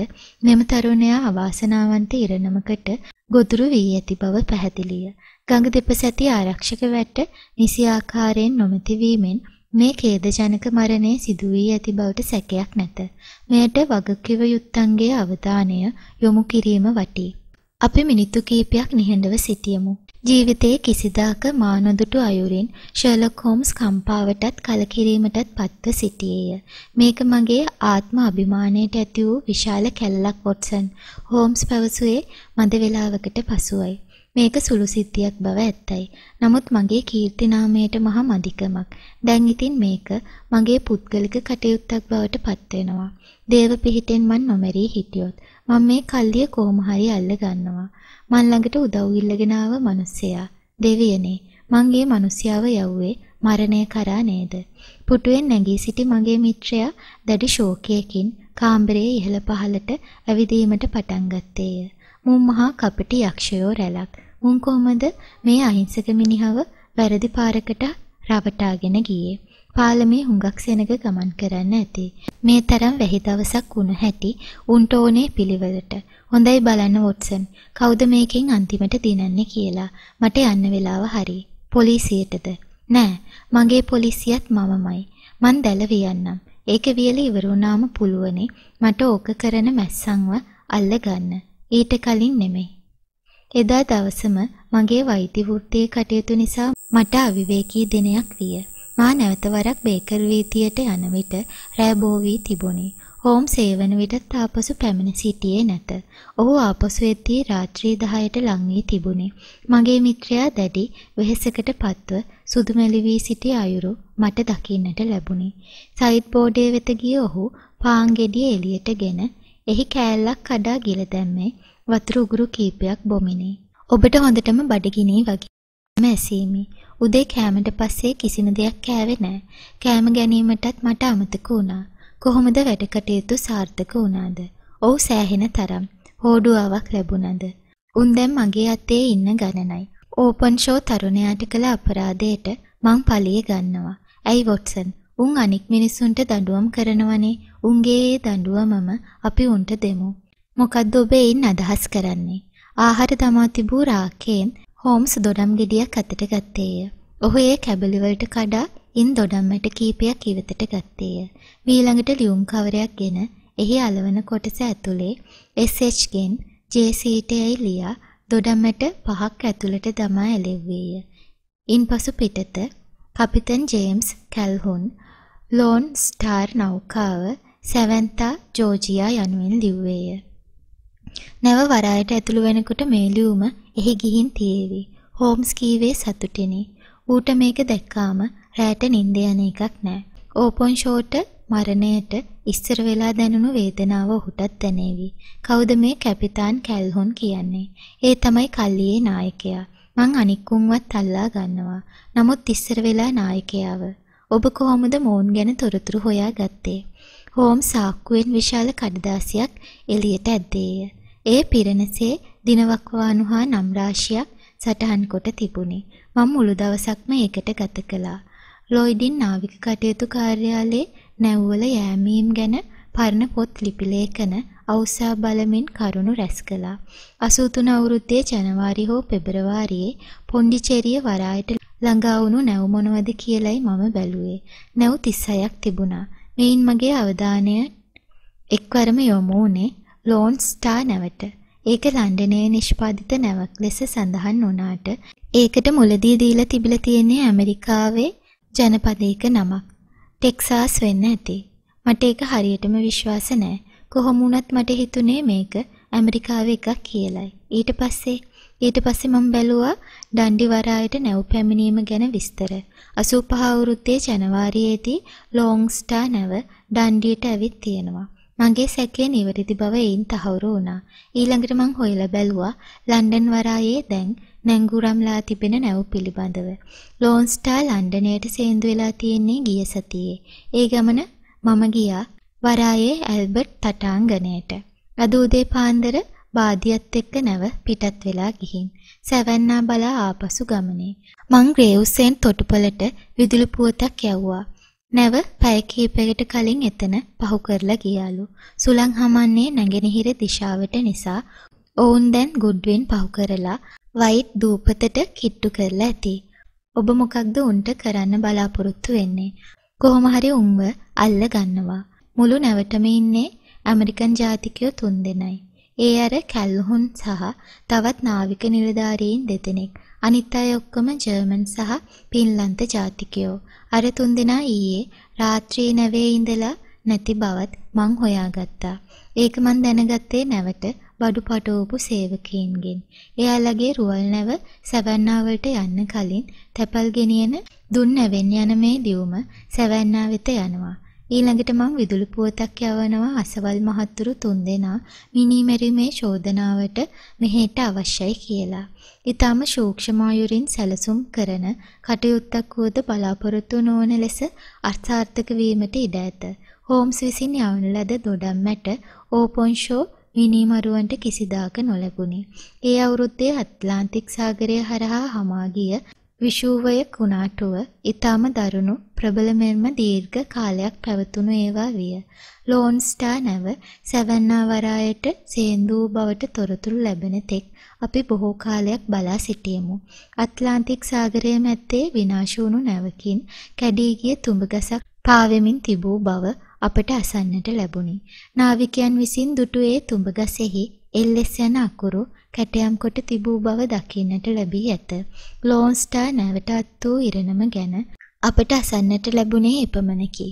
Speaker 1: මෙම තරුණයා අවාසනාවන්ත ඉරණමකට ගොදුරු වී ඇති බව පැහැදිලිය. ගඟ දෙපසැති ආරක්ෂක වැට නිසි ආකාරයෙන් නොමැති වීමෙන් මේ ඛේදජනක මරණය සිදු වී ඇති බවට සැකයක් නැත. මෙයට වගකිව යුත්තන්ගේ අවධානය යොමු කිරීම වටී. අපි මිනිත්තු කිහිපයක් නිහඬව සිටියමු. ජීවිතයේ කිසිදාක මානොදුටු අයුරින් ෂර්ලොක් හෝම්ස් කම්පාවටත් කලකිරීමටත් පත්ව සිටියේය. මේක මගේ ආත්ම අභිමානයට ඇති වූ විශාල කැලලක් වොට්සන්. හෝම්ස් පැවසුවේ මද වේලාවකට පසුවයි. මේක සුළු සිද්ධියක් බව ඇත්තයි. නමුත් මගේ කීර්ති නාමයට මහා මදිකමක්. දැන් ඉතින් මේක මගේ පුද්ගලික කටයුත්තක් බවට පත් වෙනවා. දේව පිහිටෙන් මන් නොමරී හිටියොත් මම මේ කල්ලිය කොහොම හරි අල්ල ගන්නවා. මන් ළඟට උදව් ඉල්ලගෙන ආව මිනිසයා. දෙවියනේ, මංගේ මිනිසයාව යව්වේ මරණය කරා නේද? පුටුවෙන් නැගී සිටි මගේ මිත්‍රයා දැඩි ශෝකයකින් කාමරයේ ඉහළ පහළට ඇවිදීමට පටන් ගත්තේය. මුම්මහා කපටි යක්ෂයෝ රැලක් මුන් කොහමද මේ අහිංසක මිනිහව වැරදි පාරකට රවටාගෙන ගියේ. පාලමේ හුඟක් සෙනග ගමන් කරන්න ඇති. මේ තරම් වැහි දවසක් වුණ හැටි උන්ට ඕනේ පිළිවෙලට. හොඳයි බලන්න වොට්සන්. කවුද මේකෙන් අන්තිමට දිනන්නේ කියලා. මට යන්න වෙලාව හරි. පොලිසියටද? නෑ. මගේ පොලිසියත් මමමයි. මං දැලවි යන්නම්. ඒක වියල ඉවර වුණාම පුළුවනේ මට ඕක කරන මැස්සන්ව අල්ලගන්න. ඊට කලින් නෙමෙයි. එදා දවසම මගේ වෛද්‍ය වෘත්තියේ කටයුතු නිසා මට අවිවේකී දිනයක් විය. මා නැවත වරක් බේකර් වීථියට යන විට රැ බෝ වී තිබුණි. හෝම් සේවන විට තාපසු පැමිණ සිටියේ නැත. ඔහු ආපසු එද්දී රාත්‍රී 10ට ලං වී තිබුණි. මගේ මිත්‍රයා දැඩි වෙහෙසකට පත්ව සුදුමැලි වී සිටි අයුරු මට දකින්නට ලැබුණි. සයිඩ් බෝඩේ වෙත ගිය ඔහු පාන් ගෙඩිය එළියටගෙන එහි කෑල්ලක් කඩා ගිල දැම්මේ වතුර උගුරු කීපයක් බොමිනි. ඔබට හොඳටම බඩගිනී වගේ. මැසීමි. උදේ කෑමට පස්සේ කිසිම දෙයක් කෑවේ නෑ. කෑම ගැනීමටත් මට අමතක වුණා. කොහොමද වැඩ කටයුතු සාර්ථක වුණාද? ඔව් සෑහෙන තරම්. හෝඩුවාවක් ලැබුණද? උන් දැන් මගේ අතේ ඉන්න ගණනයි. ඕපන් ෂෝ තරුණයාට කළ අපරාධයට මං පලිය ගන්නවා. ඇයි වොට්සන්? උන් අනික් මිනිස්සුන්ට දඬුවම් කරනවනේ. උන්ගේ දඬුවමම අපි උන්ට දෙමු. මොකද්ද ඔබ එයින් අදහස් කරන්නේ? ආහාර දමා තිබූ රාකේන් හෝම්ස් දොඩම් ගෙඩියක් අතට ගත්තේය. ඔහු ඒ කැබලි වලට කඩා ඉන් දොඩම්මට කීපයක් ඉවතට ගත්තේය. ඊළඟට ලියුම් කවරයක් ගෙන එහි අලවන කොටස ඇතුලේ SH ගෙන් JCT යයි ලියා දොඩම්මට පහක් ඇතුළට දමා එළෙව්වේය. ඉන්පසු පිටත කපිතන් ජේම්ස් කැල්හුන් ලෝන් ස්ටාර් නෞකාව සැවන්තා ජෝජියා යනුවෙන් ලිව්වේය. නැව වරායට ඇතුළු වෙනකොට මේ ලියුම එහි ගිහින් තියේවි. හෝම්ස් කීවේ සතුටිනි. ඌට මේක දැක්කාම රැට නිින්ද යන එකක් නෑ. ඕපන් ෂෝට මරණයට ඉස්සර වෙලා දැනුණු වේදනාව ඔහුටත් දැනේවි. කවුද මේ කැපිතාන් කැල්හොන් කියන්නේ? ඒ තමයි කල්ලියේ නායකයා. මං අනික්කුන්වත් අල්ලා ගන්නවා. නමුත් ඉස්සර වෙලා නායකයාව. ඔබ කොහොමද මෝන් ගැන තොරතුරු හොයාගත්තේ? හෝම් සාක්කුවෙන් විශාල කඩදාසියක් එළියට ඇද්දේය. එය පිරෙනසේ දිනවකවානු හා නම් රාශියක් සටහන් කොට තිබුණි. මම මුළු දවසක්ම ඒකට ගත කළා. ලොයිඩින් නාවික කටයුතු කාර්යාලයේ නැව්වල යෑමීම් ගැන පරණ පොත් ලිපි ලේඛන අවසා බලමින් කරුණු රැස් කළා. 83 අවුරුද්දේ ජනවාරි හෝ පෙබරවාරියේ පොන්ඩිචේරිය වරායට ළඟා වුණු නැව් මොනවද කියලයි මම බැලුවේ. නැව් 36ක් තිබුණා. මෙයින් මගේ අවධානය එක්වරම යොමු වුණේ ලෝන් ස්ටා නැවට. ඒක ලන්ඩනයේ නිෂ්පාදිත නැවක් ලෙස සඳහන් වුණාට ඒකට මුලදී දීලා තිබිලා තියෙන්නේ ඇමරිකාවේ ජනපදයක නමක්. ටෙක්සාස් වෙන්න ඇති. මට ඒක හරියටම විශ්වාස නෑ. කොහොම වුණත් මට හිතුනේ මේක ඇමරිකාවේ එකක් කියලයි. ඊට පස්සේ ඊට පස්සේ මම බැලුවා ඩන්ඩිවරායට නැව් පැමිණීම ගැන විස්තර. 85 වෘත්තේ ජනවාරියේදී ලෝන්ග්ස්ටා නැව ඩන්ඩියට ඇවිත් තියෙනවා. මගේ සැකය නිවැරදි බව එයින් තහවුරු වුණා. ඊළඟට මං හොයලා බැලුවා ලන්ඩන් වරායේ දැන් නැංගුරම්ලා තිබෙන නැව පිළිබඳව. ලෝන් ස්ටාර් ලන්ඩනයට සේන්දු වෙලා තියෙන්නේ ගිය සතියේ. ඒ ගමන මම ගියා වරායේ ඇල්බර්ට් තටාංගණයට. අද උදේ පාන්දර බාධියත් එක්ක නැව පිටත් වෙලා ගිහින් සැවන්නා බලා ආපසු ගමනේ මං ග්‍රේව්සෙන් තොටුපළට විදුලි පුවතක් යවුවා නැව පැය කිහිපයකට කලින් එතන පහු කරලා ගියාලු. සුළං හමන්නේ නැගෙනහිර දිශාවට නිසා ඔවුන් දැන් ගුඩ්වින් පහු කරලා වයිට් දූපතට කිට්ටු කරලා ඇති. ඔබ මොකක්ද උන්ට කරන්න බලාපොරොත්තු වෙන්නේ? කොහොම හරි උන්ව අල්ල ගන්නවා. මුළු නැවටම ඉන්නේ ඇමරිකන් ජාතිකයෝ තුන්දෙනයි. ඒ අර කැල්හුන් සහ තවත් නාවික නිලධාරීන් දෙදෙනෙක්. අනිත් අය ඔක්කොම ජර්මන් සහ පින්ලන්ත ජාතිකයෝ. අර තුන්දෙනා ඊයේ රාත්‍රියේ නැවේ ඉඳලා නැති බවත් මං හොයාගත්තා. ඒක මං දැනගත්තේ නැවත බඩු පටවපු සේවකයන්ගෙන්. එයාලගේ රුවල් නැව සැවන්නාවලට යන්න කලින් තැපල් ගෙනියන දුන් නැවෙන් යන මේ දියුම සැවන්නා වෙත යනවා. ඊළඟට මම විදුලි පුවතක් යවනවා අසවල් මහත්තුරු තුන්දෙනා මිනීමැරීමේ ශෝධනාවට මෙහෙට අවශ්‍යයි කියලා. ඊටම සූක්ෂමායුරින් සැලසුම් කරන කටයුත්තක් වුවද බලාපොරොත්තු නොවන ලෙස අර්ථාර්ථක වීමට ඉඩ ඇත. හෝම්ස් විසින් යවන ලද දොඩම්මැට ඕපොන්ෂෝ මිනීමරුවන්ට කිසිදාක නොලැබුණි. ඒ අවුරුද්දේ ඇට්ලාන්ටික් සාගරය හරහා හමා ගිය විෂූවය කුණාටුව ඊටම දරුණු ප්‍රබල මෙන්ම දීර්ඝ කාලයක් පැවතුණු ඒවා විය. ලෝන් ස්ටාර් නැව සැවන්නා වරායට සේන්දූ බවට තොරතුරු ලැබෙන තෙක් අපි බොහෝ කාලයක් බලා සිටියෙමු. ඇට්ලාන්ටික් සාගරයේ මැත්තේ විනාශ වුණු නැවකින් කැඩී ගිය තුඹගසක් පාවෙමින් තිබූ බව අපට අසන්නට ලැබුණි. නාවිකයන් විසින් දුටුවේ තුඹගසෙහි එල්ලෙස් යන අකුරු කැටයම් කොට තිබූ බව දකින්නට ලැබී ඇත. ලෝන්ස්ටා නැවතත් වූ ඉරණම ගැන අපට අසන්නට ලැබුණේ එපමණකි.